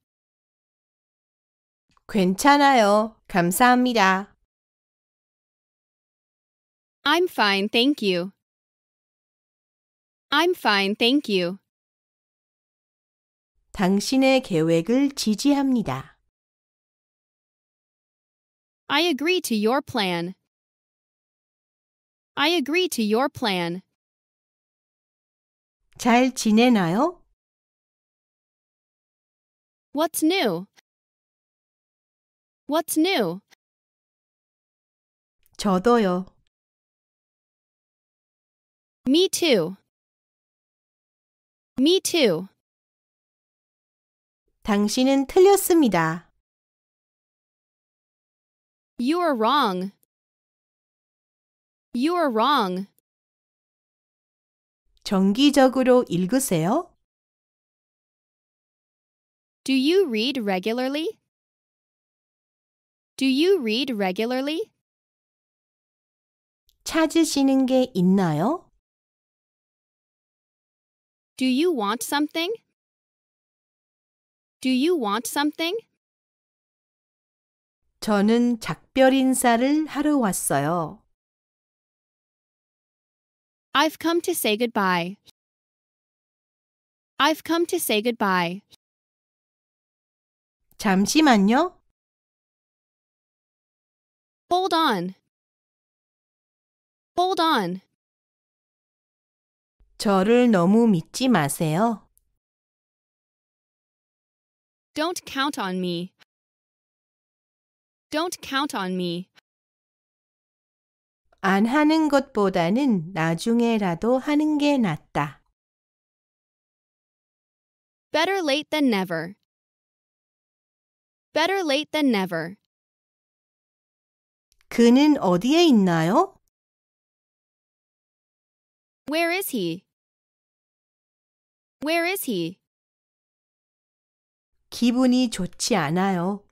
괜찮아요. 감사합니다. I'm fine, thank you. I'm fine, thank you. 당신의 계획을 지지합니다. I agree to your plan. I agree to your plan. 잘 지내나요? What's new? What's new? 저도요. Me too. Me too. 당신은 틀렸습니다. You are wrong. You are wrong. 정기적으로 읽으세요. Do you read regularly? Do you read regularly? 찾으시는 게 있나요? Do you want something? Do you want something? 저는 작별 인사를 하러 왔어요. I've come to say goodbye. I've come to say goodbye. 잠시만요. Hold on. Hold on. 저를 너무 믿지 마세요. Don't count on me. Don't count on me. 안 하는 것보다는 나중에라도 하는 게 낫다. Better late than never. Better late than never. 그는 어디에 있나요? Where is he? Where is he? 기분이 좋지 않아요.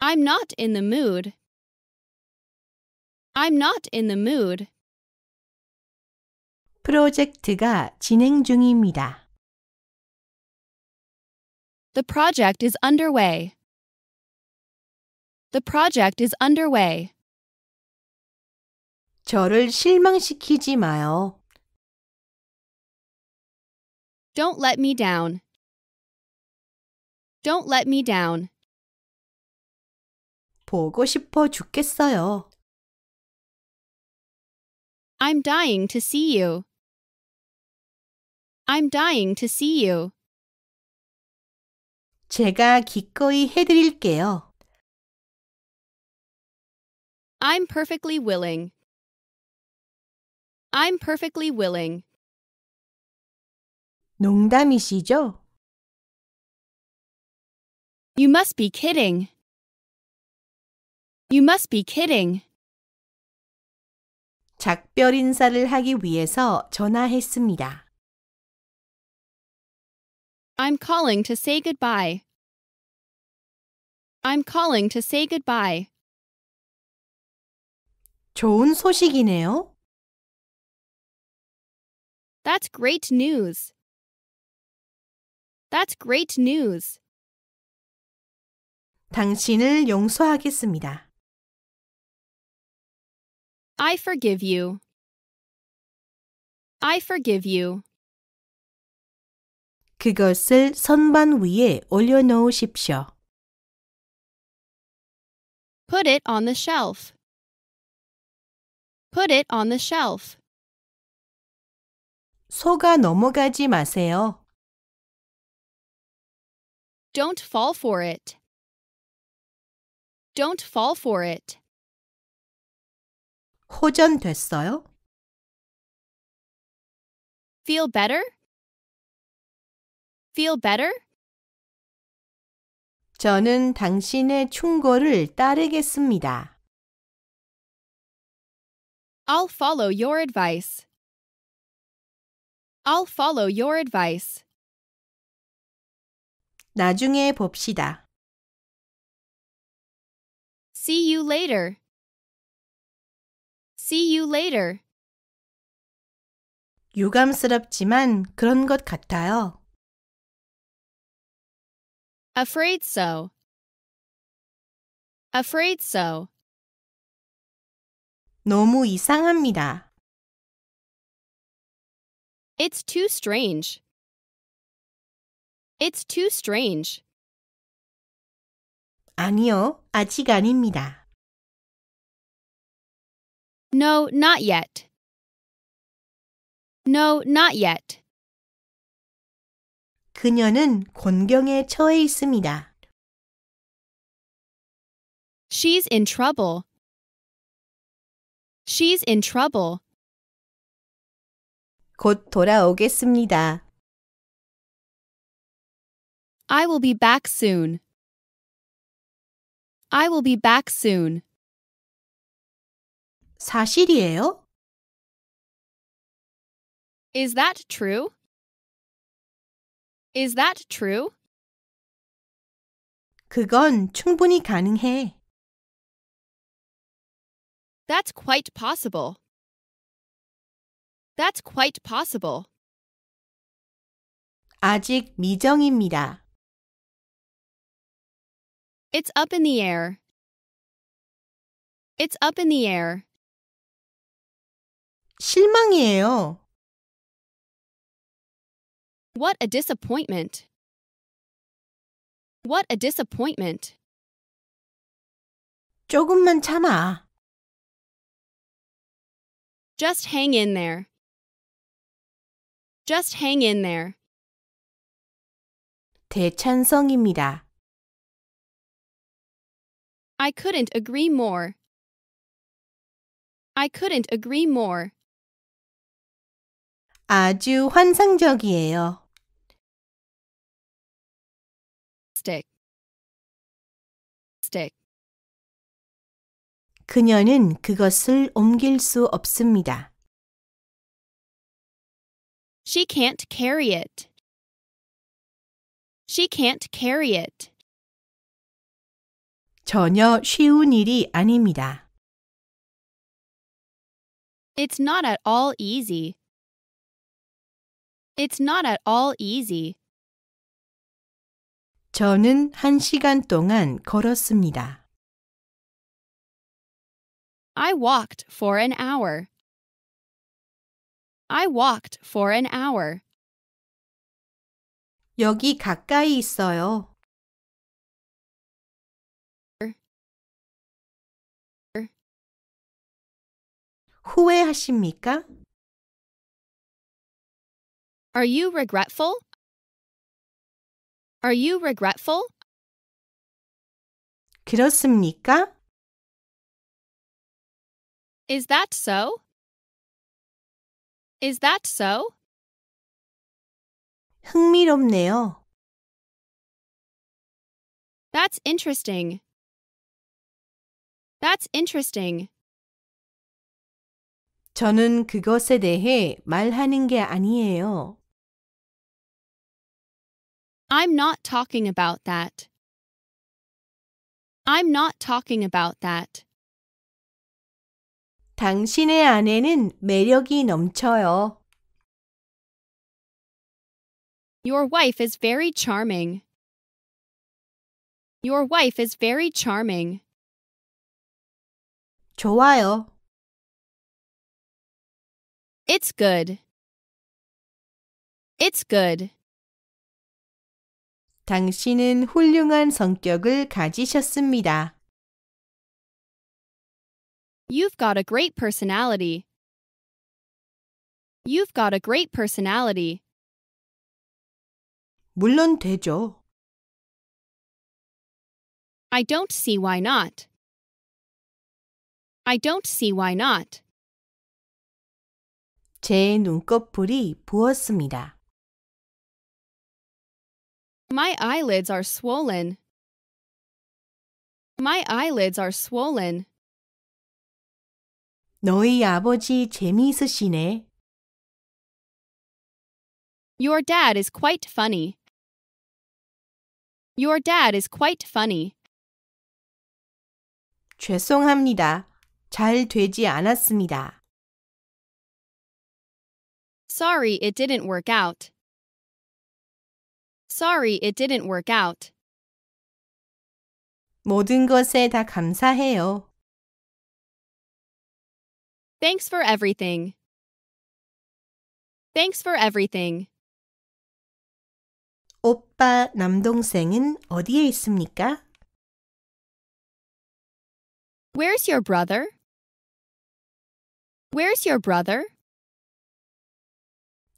I'm not in the mood. I'm not in the mood. 프로젝트가 진행 중입니다. The project is underway. The project is underway. 저를 실망시키지 마요. Don't let me down. Don't let me down. 보고 싶어 죽겠어요. I'm dying to see you. I'm dying to see you. 제가 기꺼이 해드릴게요. I'm perfectly willing. I'm perfectly willing. 농담이시죠? You must be kidding. You must be kidding. 작별 인사를 하기 위해서 전화했습니다. I'm calling to say goodbye. I'm calling to say goodbye. 좋은 소식이네요. That's great news. That's great news. 당신을 용서하겠습니다. I forgive you. I forgive you. 그것을 선반 위에 올려놓으십시오. Put it on the shelf. Put it on the shelf. 속아 넘어가지 마세요. Don't fall for it. Don't fall for it. 호전됐어요? Feel better? Feel better? 저는 당신의 충고를 따르겠습니다. I'll follow your advice. I'll follow your advice. 나중에 봅시다. See you later. See you later. 유감스럽지만 그런 것 같아요. Afraid so. Afraid so. 너무 이상합니다. It's too strange. It's too strange. 아니요, 아직 아닙니다. No, not yet. No, not yet. 그녀는 곤경에 처해 있습니다. She's in trouble. She's in trouble. 곧 돌아오겠습니다. I will be back soon. I will be back soon. 사실이에요? Is that true? Is that true? 그건 충분히 가능해. That's quite possible. That's quite possible. 아직 미정입니다. It's up in the air. It's up in the air. 실망이에요. What a disappointment! What a disappointment! 조금만 참아. Just hang in there. Just hang in there. 대찬성입니다. I couldn't agree more. I couldn't agree more. 아주 환상적이에요. 그녀는 그것을 옮길 수 없습니다. She can't carry it. She can't carry it. 전혀 쉬운 일이 아닙니다. It's not at all easy. It's not at all easy. 저는 한 시간 동안 걸었습니다. I walked for an hour. I walked for an hour. 여기 가까이 있어요. 후회하십니까? Are you regretful? Are you regretful? 그렇습니까? Is that so? Is that so? 흥미롭네요. That's interesting. That's interesting. 저는 그것에 대해 말하는 게 아니에요. I'm not talking about that. I'm not talking about that. 당신의 아내는 매력이 넘쳐요. Your wife is very charming. Your wife is very charming. 좋아요. It's good. It's good. 당신은 훌륭한 성격을 가지셨습니다. You've got a great personality. You've got a great personality. 물론 되죠. I don't see why not. I don't see why not. 제 눈꺼풀이 부었습니다. My eyelids are swollen. My eyelids are swollen. 너희 아버지 재미있으시네. Your dad is quite funny. Your dad is quite funny. 죄송합니다. 잘 되지 않았습니다. Sorry it didn't work out. Sorry it didn't work out. 모든 것에 다 감사해요. Thanks for everything. Thanks for everything. 오빠 남동생은 어디에 있습니까? Where's your brother? Where's your brother?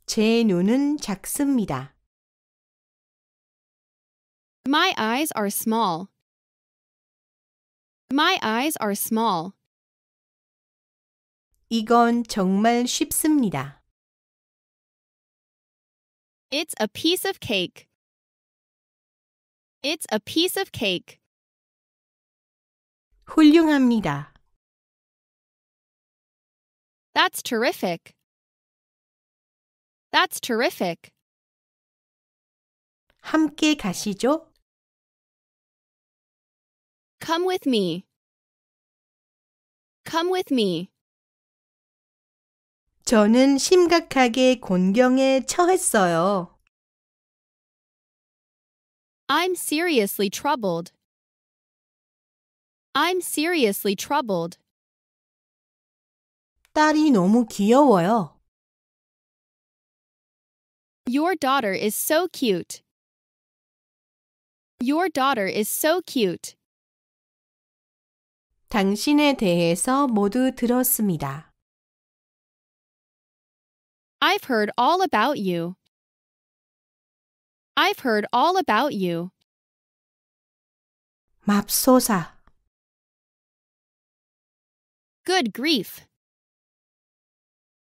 제 눈은 작습니다. My eyes are small. My eyes are small. 이건 정말 쉽습니다. It's a piece of cake. It's a piece of cake. 훌륭합니다. That's terrific. That's terrific. 함께 가시죠. Come with me. Come with me. 저는 심각하게 곤경에 처했어요. I'm seriously troubled. I'm seriously troubled. 딸이 너무 귀여워요. Your daughter is so cute. Your daughter is so cute. 당신에 대해서 모두 들었습니다. I've heard all about you. I've heard all about you. 맙소사 Good grief.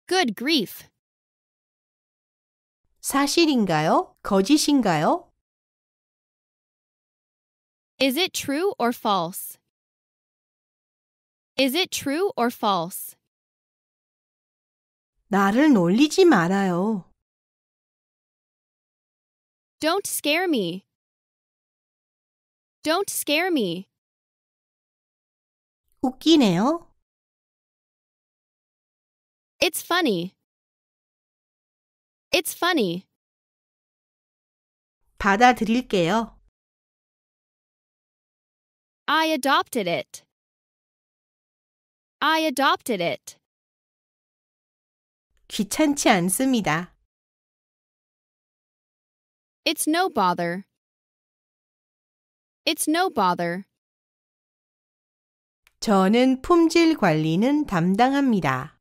Good grief. 사실인가요? 거짓인가요? Is it true or false? Is it true or false? 나를 놀리지 말아요. Don't scare me. Don't scare me. 웃기네요. It's funny. It's funny. 받아들일게요. I adopted it. I adopted it. 귀찮지 않습니다. It's no bother. It's no bother. 저는 품질 관리는 담당합니다.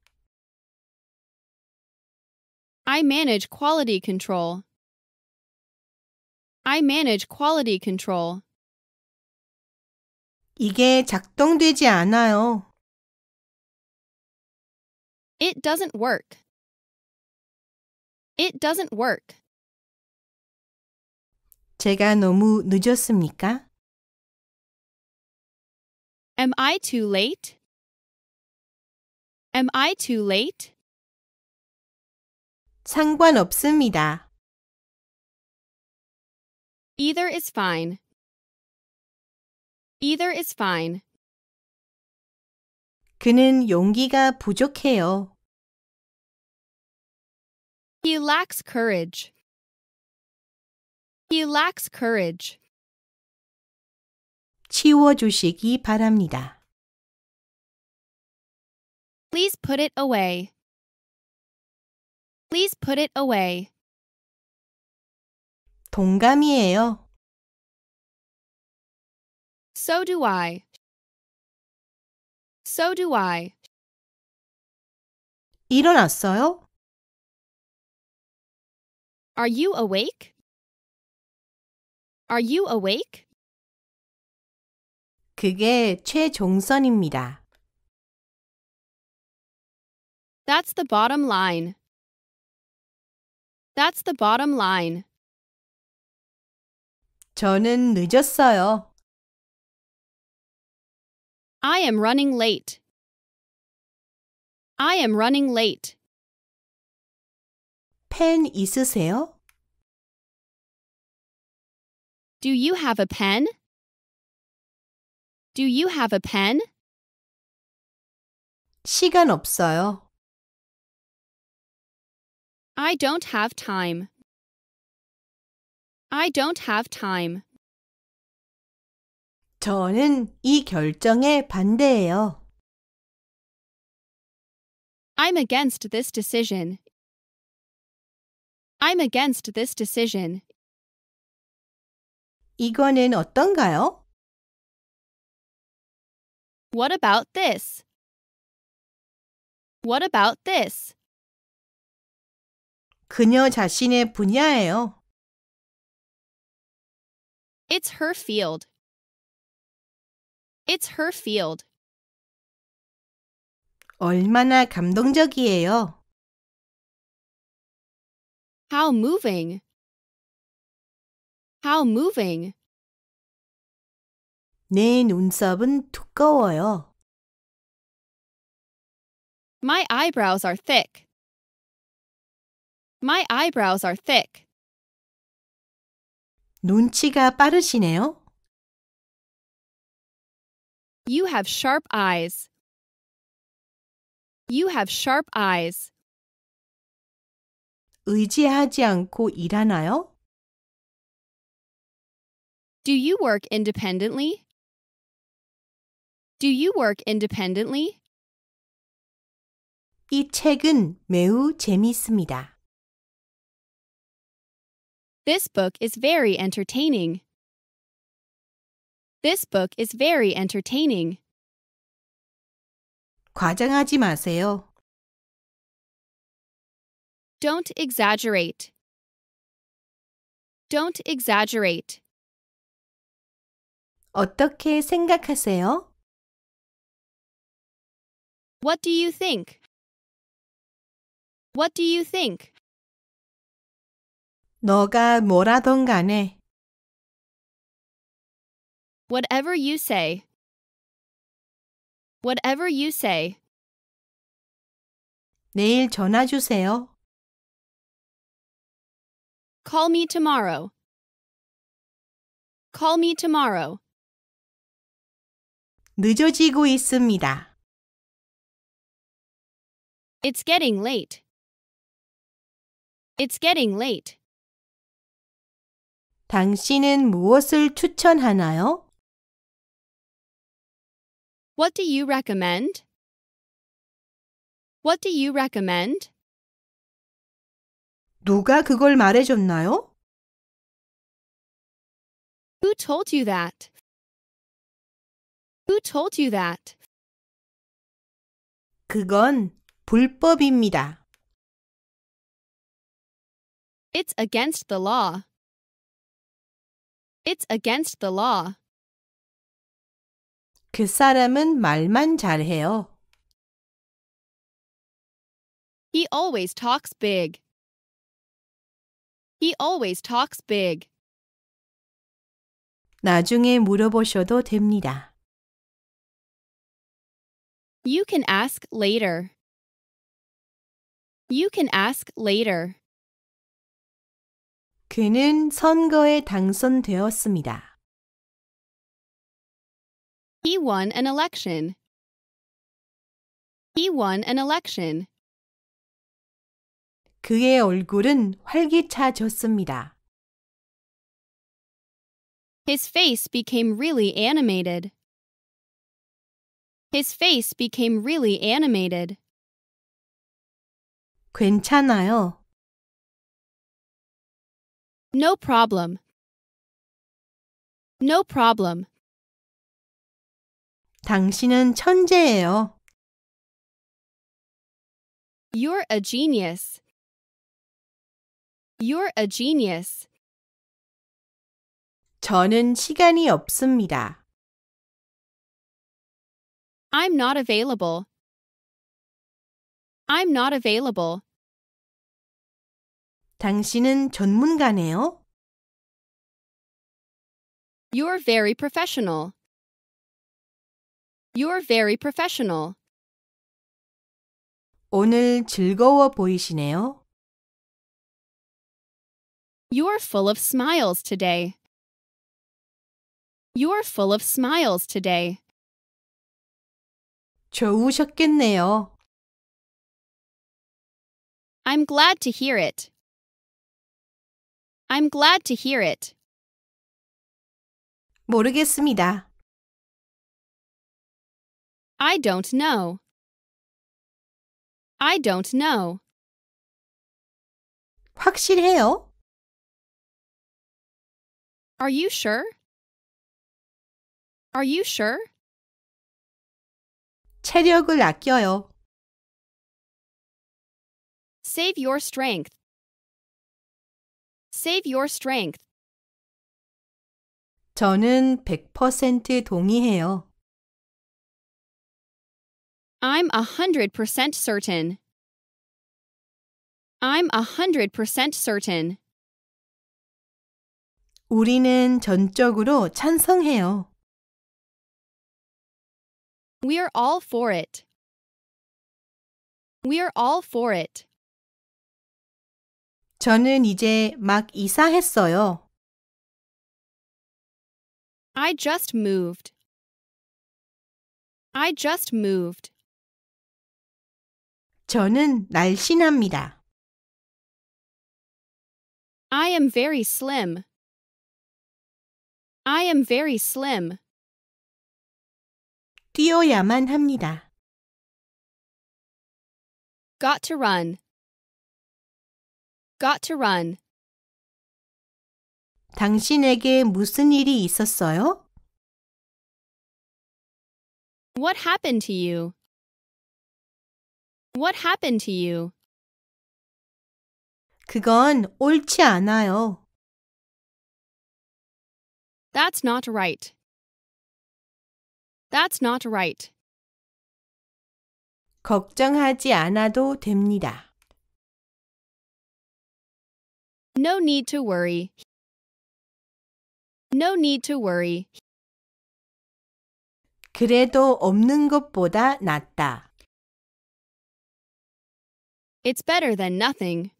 I manage quality control. I manage quality control. 이게 작동되지 않아요. It doesn't work. It doesn't work. 제가 너무 늦었습니까? Am I too late? Am I too late? 상관없습니다. Either is fine. Either is fine. 그는 용기가 부족해요. He lacks courage. He lacks courage. 치워주시기 바랍니다. Please put it away. Please put it away. 동감이에요. So do I. So do I. 일어났어요? Are you awake? Are you awake? 그게 최종선입니다. That's the bottom line. That's the bottom line. 저는 늦었어요. I am running late. I am running late. 펜 있으세요? Do you have a pen? Do you have a pen? 시간 없어요. I don't have time. I don't have time. 저는 이 결정에 반대해요. I'm against this decision. I'm against this decision. 이거는 어떤가요? What about this? What about this? 그녀 자신의 분야예요. It's her field. It's her field. 얼마나 감동적이에요. How moving. How moving. 내 눈썹은 두꺼워요. My eyebrows are thick. My eyebrows are thick. 눈치가 빠르시네요. You have sharp eyes. You have sharp eyes. 의지하지 않고 일하나요? Do you work independently? Do you work independently? 이 책은 매우 재미있습니다. This book is very entertaining. This book is very entertaining. 과장하지 마세요. Don't exaggerate. Don't exaggerate. 어떻게 생각하세요? What do you think? What do you think? 너가 뭐라던 간에 Whatever you say. Whatever you say. 내일 전화 주세요. Call me tomorrow. Call me tomorrow. 늦어지고 있습니다. It's getting late. It's getting late. 당신은 무엇을 추천하나요? What do you recommend? What do you recommend? 누가 그걸 말해줬나요? Who told you that? Who told you that? 그건 불법입니다. It's against the law. It's against the law. 그 사람은 말만 잘해요. He always talks big. He always talks big. 나중에 물어보셔도 됩니다. You can ask later. You can ask later. 그는 선거에 당선되었습니다. He won an election. He won an election. 그의 얼굴은 활기차졌습니다. His face became really animated. His face became really animated. 괜찮아요. No problem. No problem. 당신은 천재예요. You're a genius. You're a genius. 저는 시간이 없습니다. I'm not available. I'm not available. 당신은 전문가네요. You're very professional. You're very professional. 오늘 즐거워 보이시네요. You're full of smiles today. You're full of smiles today. 좋으셨겠네요. I'm glad to hear it. I'm glad to hear it. 모르겠습니다. I don't know. I don't know. 확실해요? Are you sure? Are you sure? 체력을 아껴요. Save your strength. Save your strength. 저는 100% 동의해요. I'm 100% certain. I'm 100% certain. 우리는 전적으로 찬성해요. We're all for it. We're all for it. 저는 이제 막 이사했어요. I just moved. I just moved. 저는 날씬합니다. I am very slim. I am very slim. 뛰어야만 합니다. Got to run. Got to run. 당신에게 무슨 일이 있었어요? What happened to you? What happened to you? 그건 옳지 않아요. That's not right. That's not right. 걱정하지 않아도 됩니다. No need to worry. No need to worry. 그래도 없는 것보다 낫다. It's better than nothing.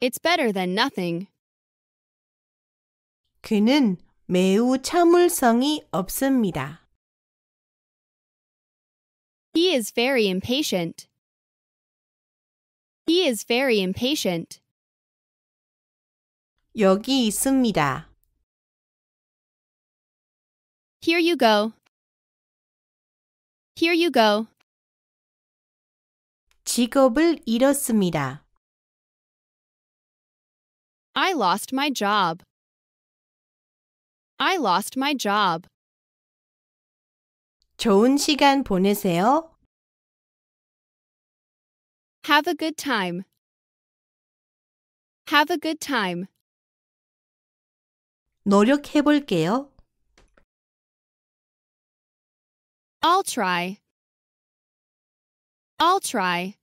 It's better than nothing. 그는 매우 참을성이 없습니다. He is very impatient. He is very impatient. 여기 있습니다. Here you go. Here you go. 직업을 잃었습니다. I lost my job. I lost my job. 좋은 시간 보내세요. Have a good time. Have a good time. 노력해 볼게요. I'll try. I'll try.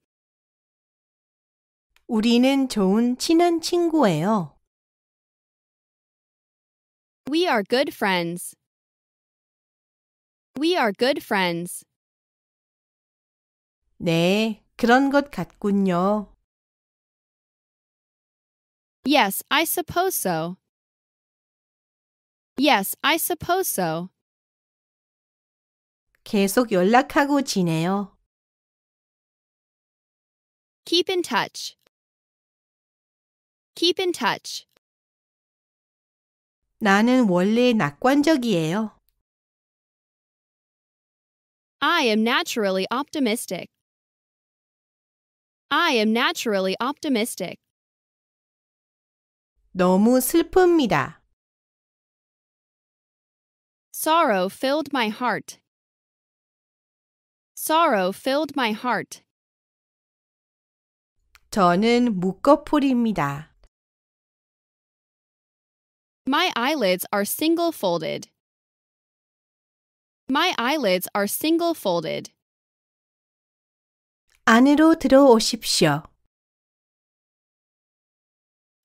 우리는 좋은 친한 친구예요. We are good friends. We are good friends. 네, 그런 것 같군요. Yes, I suppose so. Yes, I suppose so. 계속 연락하고 지내요. Keep in touch. Keep in touch. 나는 원래 낙관적이에요. I am naturally optimistic. I am naturally optimistic. 너무 슬픕니다. Sorrow filled my heart. Sorrow filled my heart. 저는 무꺼풀입니다. My eyelids are single folded. My eyelids are single folded. 안으로 들어오십시오.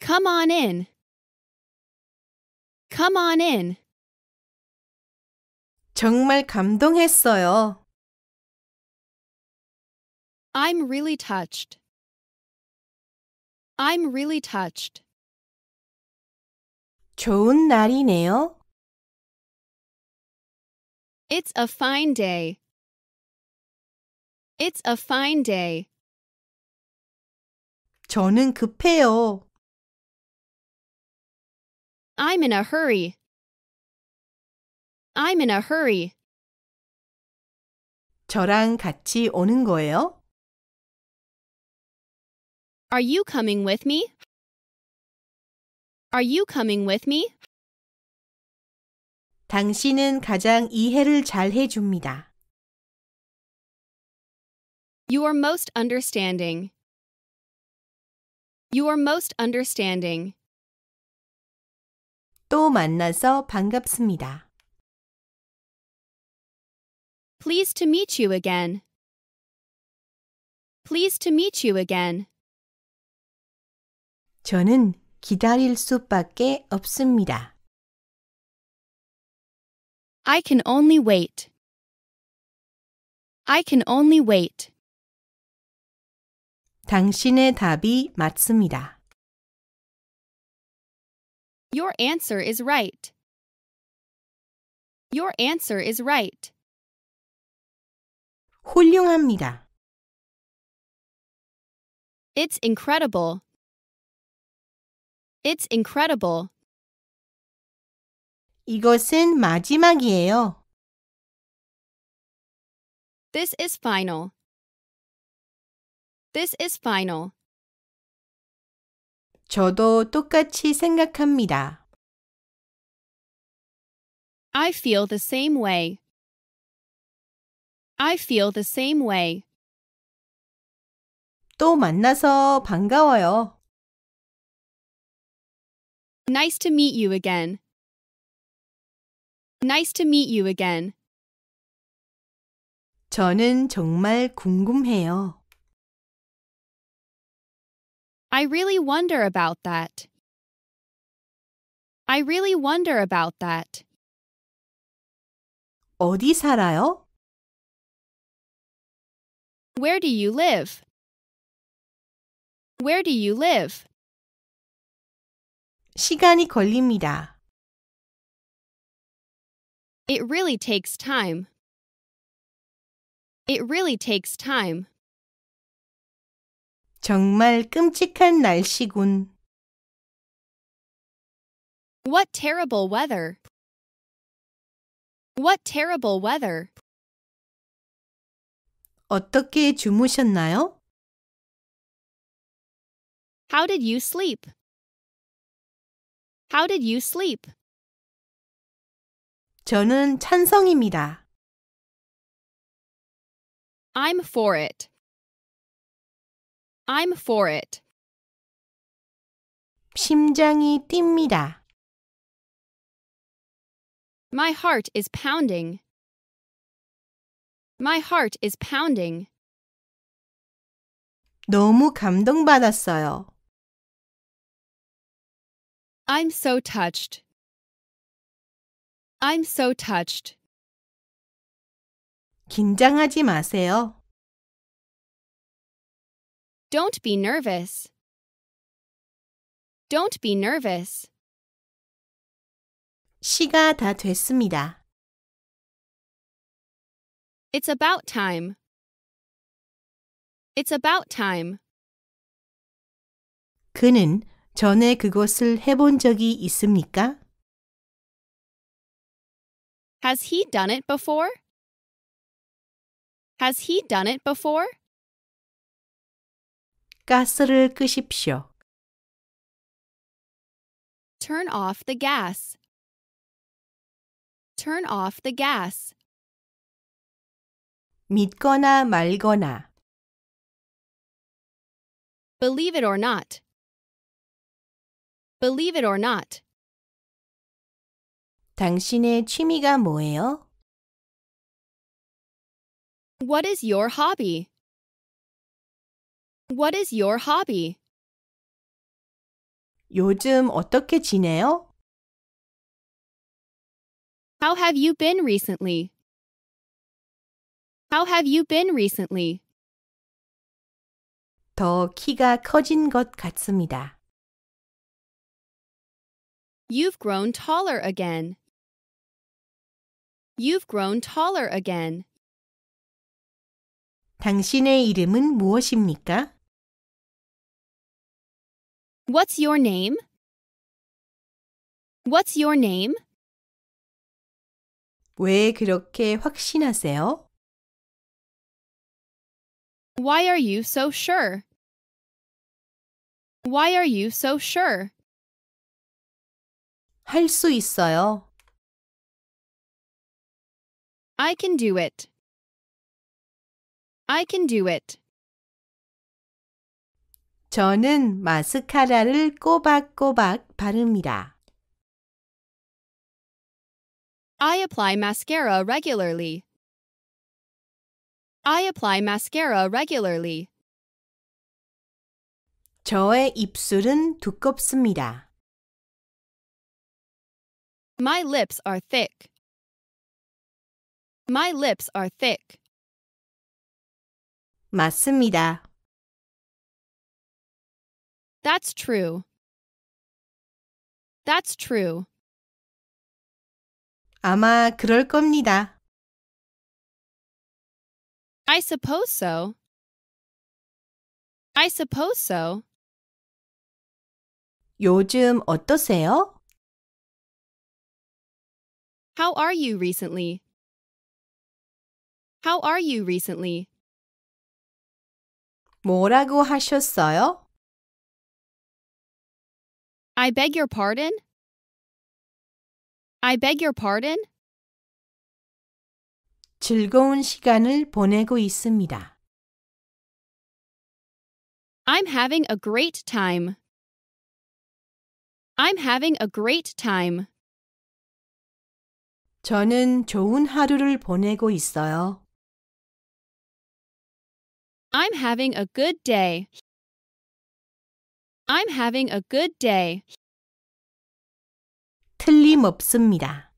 Come on in. Come on in. 정말 감동했어요. I'm really touched. I'm really touched. 좋은 날이네요. It's a fine day. It's a fine day. 저는 급해요. I'm in a hurry. I'm in a hurry. 저랑 같이 오는 거예요? Are you coming with me? Are you coming with me? 당신은 가장 이해를 잘 해줍니다. You are most understanding. You are most understanding. 또 만나서 반갑습니다. Pleased to meet you again. Pleased to meet you again. 저는 기다릴 수밖에 없습니다. I can only wait. I can only wait. 당신의 답이 맞습니다. Your answer is right. Your answer is right. 훌륭합니다. It's incredible. It's incredible. 이것은 마지막이에요. This is final. This is final. 저도 똑같이 생각합니다. I feel the same way. I feel the same way. 또 만나서 반가워요. Nice to meet you again. Nice to meet you again. 저는 정말 궁금해요. I really wonder about that. I really wonder about that. 어디 살아요? Where do you live? Where do you live? 시간이 걸립니다. It really takes time. It really takes time. 정말 끔찍한 날씨군. What terrible weather. What terrible weather. 어떻게 주무셨나요? How did you sleep? How did you sleep? 저는 찬성입니다. I'm for it. I'm for it. 심장이 뜁니다. My heart is pounding. My heart is pounding. 너무 감동받았어요. I'm so touched. I'm so touched. 긴장하지 마세요. Don't be nervous. Don't be nervous. 시가 다 됐습니다. It's about time. It's about time. 그는 전에 그것을 해본 적이 있습니까? Has he done it before? Has he done it before? 가스를 끄십시오. Turn off the gas. Turn off the gas. 믿거나 말거나 Believe it or not. Believe it or not. 당신의 취미가 뭐예요? What is your hobby? What is your hobby? 요즘 어떻게 지내요? How have you been recently? How have you been recently? 더 키가 커진 것 같습니다. You've grown taller again. You've grown taller again. 당신의 이름은 무엇입니까? What's your name? What's your name? 왜 그렇게 확신하세요? Why are you so sure? Why are you so sure? 할수 있어요. I can do it. I can do it. 저는 마스카라를 꼬박꼬박 바릅니다. I apply mascara regularly. I apply mascara regularly. 저의 입술은 두껍습니다. My lips are thick. My lips are thick. 맞습니다. That's true. That's true. 아마 그럴 겁니다. I suppose so. I suppose so. 요즘 어떠세요? How are you recently? How are you recently? 뭐라고 하셨어요? I beg your pardon? I beg your pardon? 즐거운 시간을 보내고 있습니다. I'm having a great time. I'm having a great time. 저는 좋은 하루를 보내고 있어요. I'm having a good day. I'm having a good day. 틀림없습니다.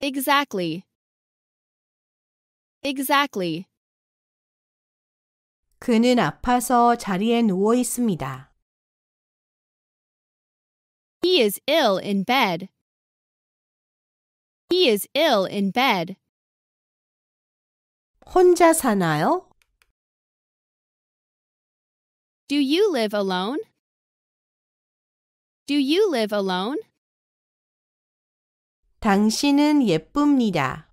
Exactly. Exactly. 그는 아파서 자리에 누워 있습니다. He is ill in bed. He is ill in bed. 혼자 사나요? Do you live alone? Do you live alone? 당신은 예쁩니다.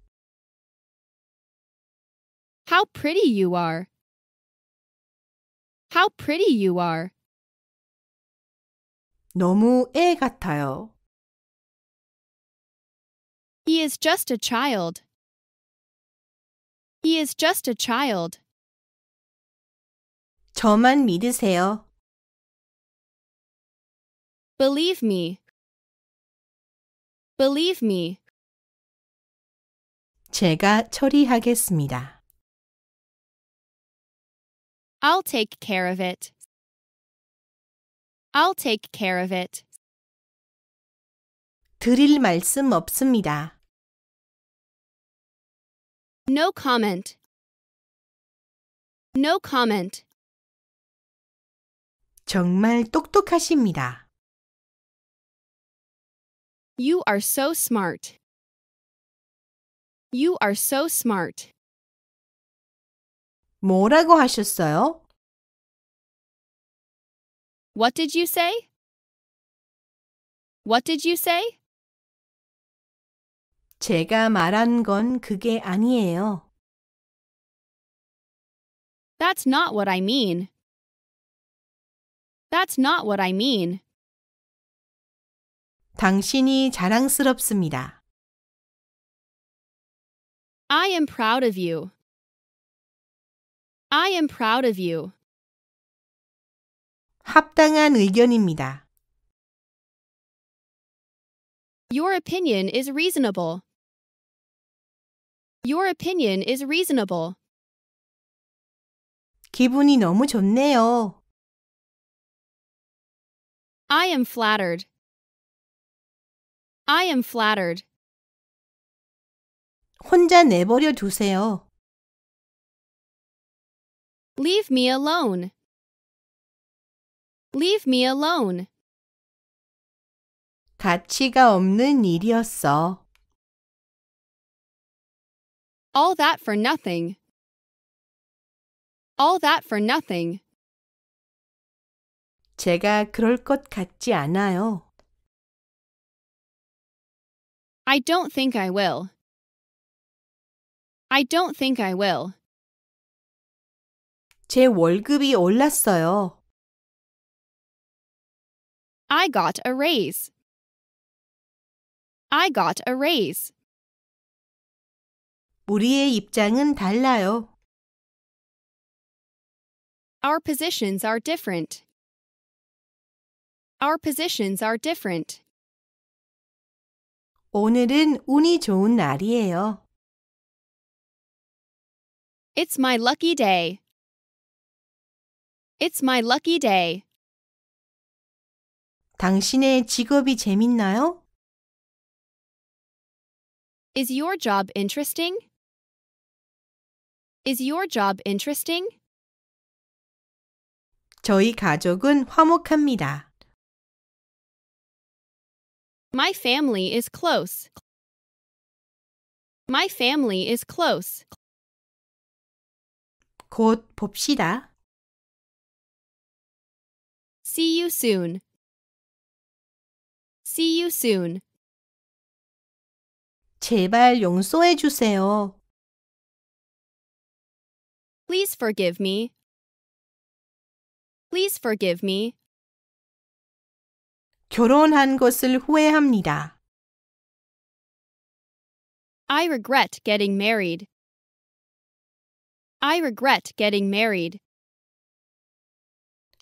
How pretty you are. How pretty you are. 너무 애 같아요. He is just a child. He is just a child. 저만 믿으세요. Believe me. Believe me. 제가 처리하겠습니다. I'll take care of it. I'll take care of it. 드릴 말씀 없습니다. No comment. No comment. 정말 똑똑하십니다. You are so smart. You are so smart. 뭐라고 하셨어요? What did you say? What did you say? 제가 말한 건 그게 아니에요. That's not what I mean. That's not what I mean. 당신이 자랑스럽습니다. I am proud of you. I am proud of you. 합당한 의견입니다. Your opinion is reasonable. Your opinion is reasonable. 기분이 너무 좋네요. I am flattered. I am flattered. 혼자 내버려 두세요. Leave me alone. Leave me alone. 가치가 없는 일이었어. All that for nothing. All that for nothing. 제가 그럴 것 같지 않아요. I don't think I will. I don't think I will. 제 월급이 올랐어요. I got a raise. I got a raise. 우리의 입장은 달라요. Our positions are different. Our positions are different. 오늘은 운이 좋은 날이에요. It's my lucky day. It's my lucky day. 당신의 직업이 재밌나요? Is your job interesting? Is your job interesting? 저희 가족은 화목합니다. My family is close. My family is close. 곧 봅시다. See you soon. See you soon. 제발 용서해 주세요. Please forgive me. Please forgive me. 결혼한 것을 후회합니다. I regret getting married. I regret getting married.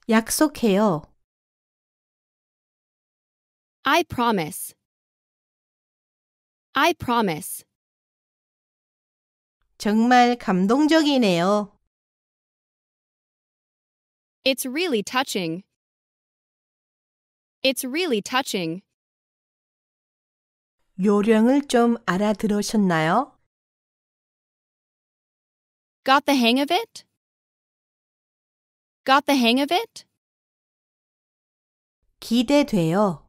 약속해요. I promise. I promise. 정말 감동적이네요. It's really touching. It's really touching. 요령을 좀 알아들으셨나요? Got the hang of it? Got the hang of it? 기대돼요.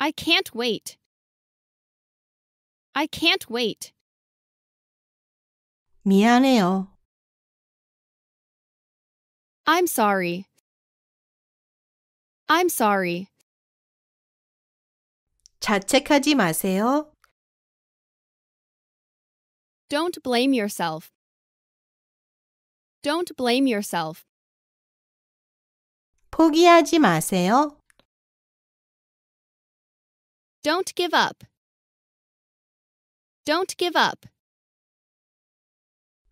I can't wait. I can't wait. 미안해요. I'm sorry. I'm sorry. 자책하지 마세요. Don't blame yourself. Don't blame yourself. 포기하지 마세요. Don't give up. Don't give up.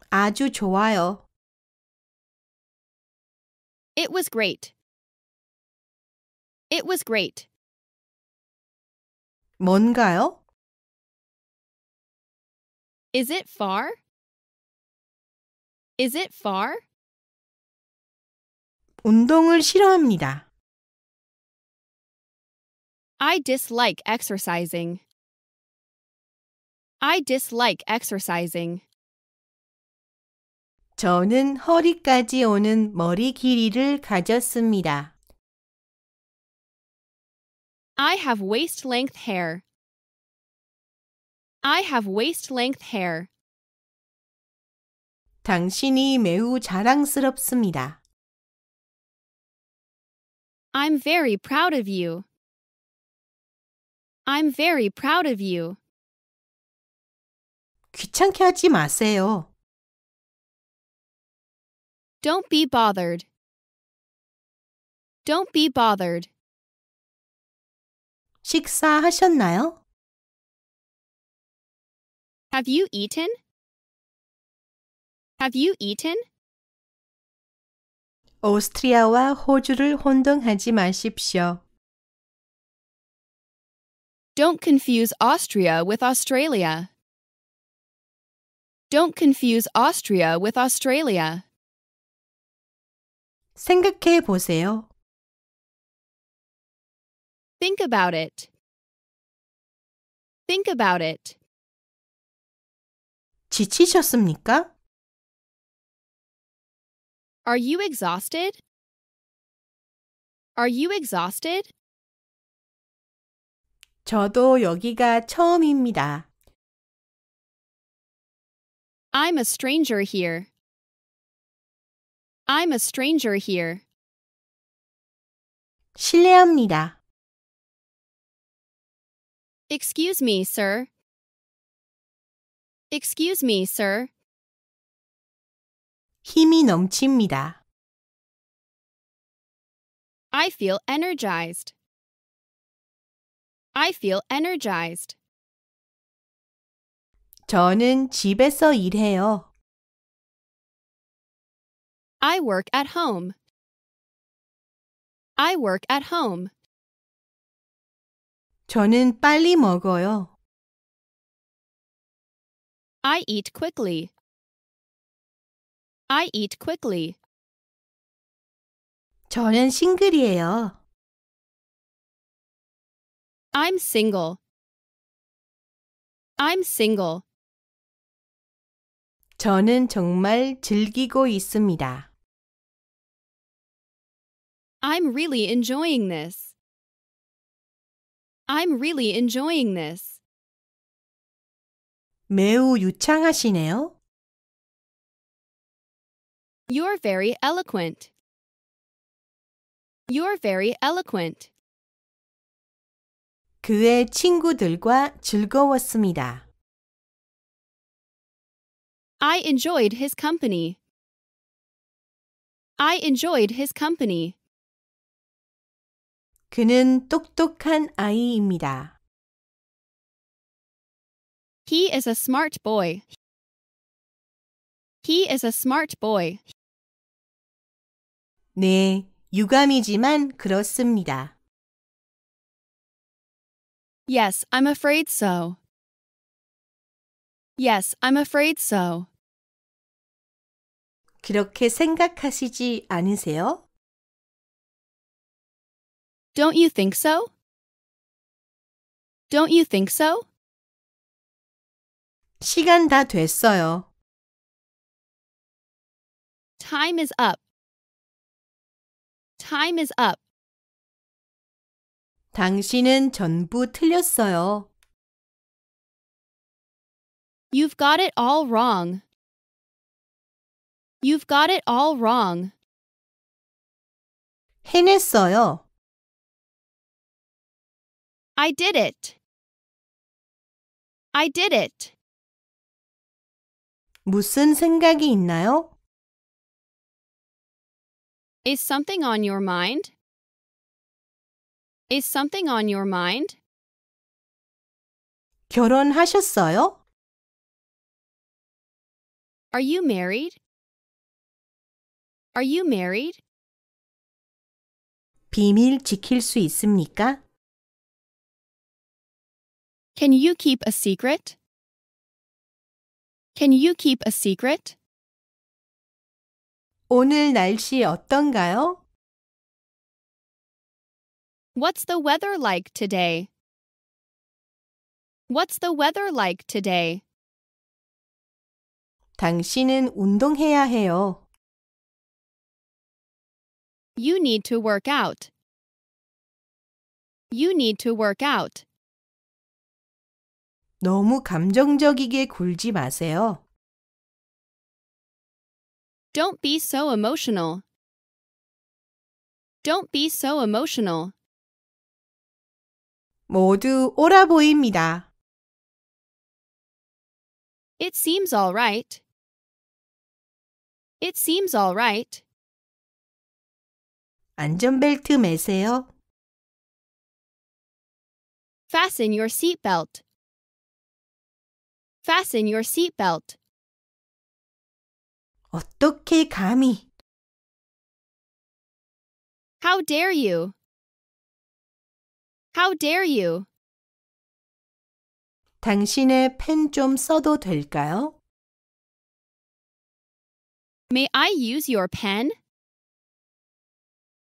아주 좋아요. It was great. It was great. 뭔가요? Is it far? Is it far? 운동을 싫어합니다. I dislike exercising. I dislike exercising. 저는 허리까지 오는 머리 길이를 가졌습니다. I have waist length hair. I have waist length hair. 당신이 매우 자랑스럽습니다. I'm very proud of you. I'm very proud of you. 귀찮게 하지 마세요. Don't be bothered. Don't be bothered. 식사하셨나요? Have you eaten? Have you eaten? 오스트리아와 호주를 혼동하지 마십시오. Don't confuse Austria with Australia. Don't confuse Austria with Australia. 생각해 보세요. Think about it. Think about it. 지치셨습니까? Are you exhausted? Are you exhausted? 저도 여기가 처음입니다. I'm a stranger here. I'm a stranger here. 실례합니다. Excuse me, sir. Excuse me, sir. 힘이 넘칩니다. I feel energized. I feel energized. 저는 집에서 일해요. I work at home. I work at home. 저는 빨리 먹어요. I eat quickly. I eat quickly. 저는 싱글이에요. I'm single. I'm single. 저는 정말 즐기고 있습니다. I'm really enjoying this. I'm really enjoying this. 매우 유창하시네요. You're very eloquent. You're very eloquent. 그의 친구들과 즐거웠습니다. I enjoyed his company. I enjoyed his company. 그는 똑똑한 아이입니다. He is a smart boy. He is a smart boy. 네, 유감이지만 그렇습니다. Yes, I'm afraid so. Yes, I'm afraid so. 그렇게 생각하시지 않으세요? Don't you think so? Don't you think so? 시간 다 됐어요. Time is up. Time is up. 당신은 전부 틀렸어요. You've got it all wrong. You've got it all wrong. 해냈어요. I did it. I did it. 무슨 생각이 있나요? Is something on your mind? Is something on your mind? 결혼하셨어요? Are you married? Are you married? 비밀 지킬 수 있습니까? Can you keep a secret? Can you keep a secret? 오늘 날씨 어떤가요? What's the weather like today? What's the weather like today? 당신은 운동해야 해요. You need to work out. You need to work out. 너무 감정적이게 굴지 마세요. Don't be so emotional. Don't be so emotional. 모두 오라 보입니다. It seems all right. It seems all right. 안전벨트 매세요. Fasten your seatbelt. Fasten your seatbelt. 어떻게 감히? How dare you? How dare you? 당신의 펜 좀 써도 될까요? May I use your pen?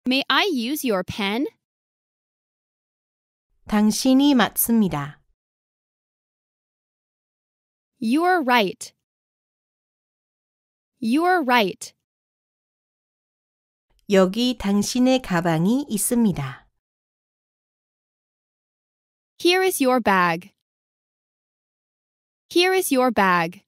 May I use your pen? 당신이 맞습니다. You're right. You're right. 여기 당신의 가방이 있습니다. Here is your bag. Here is your bag.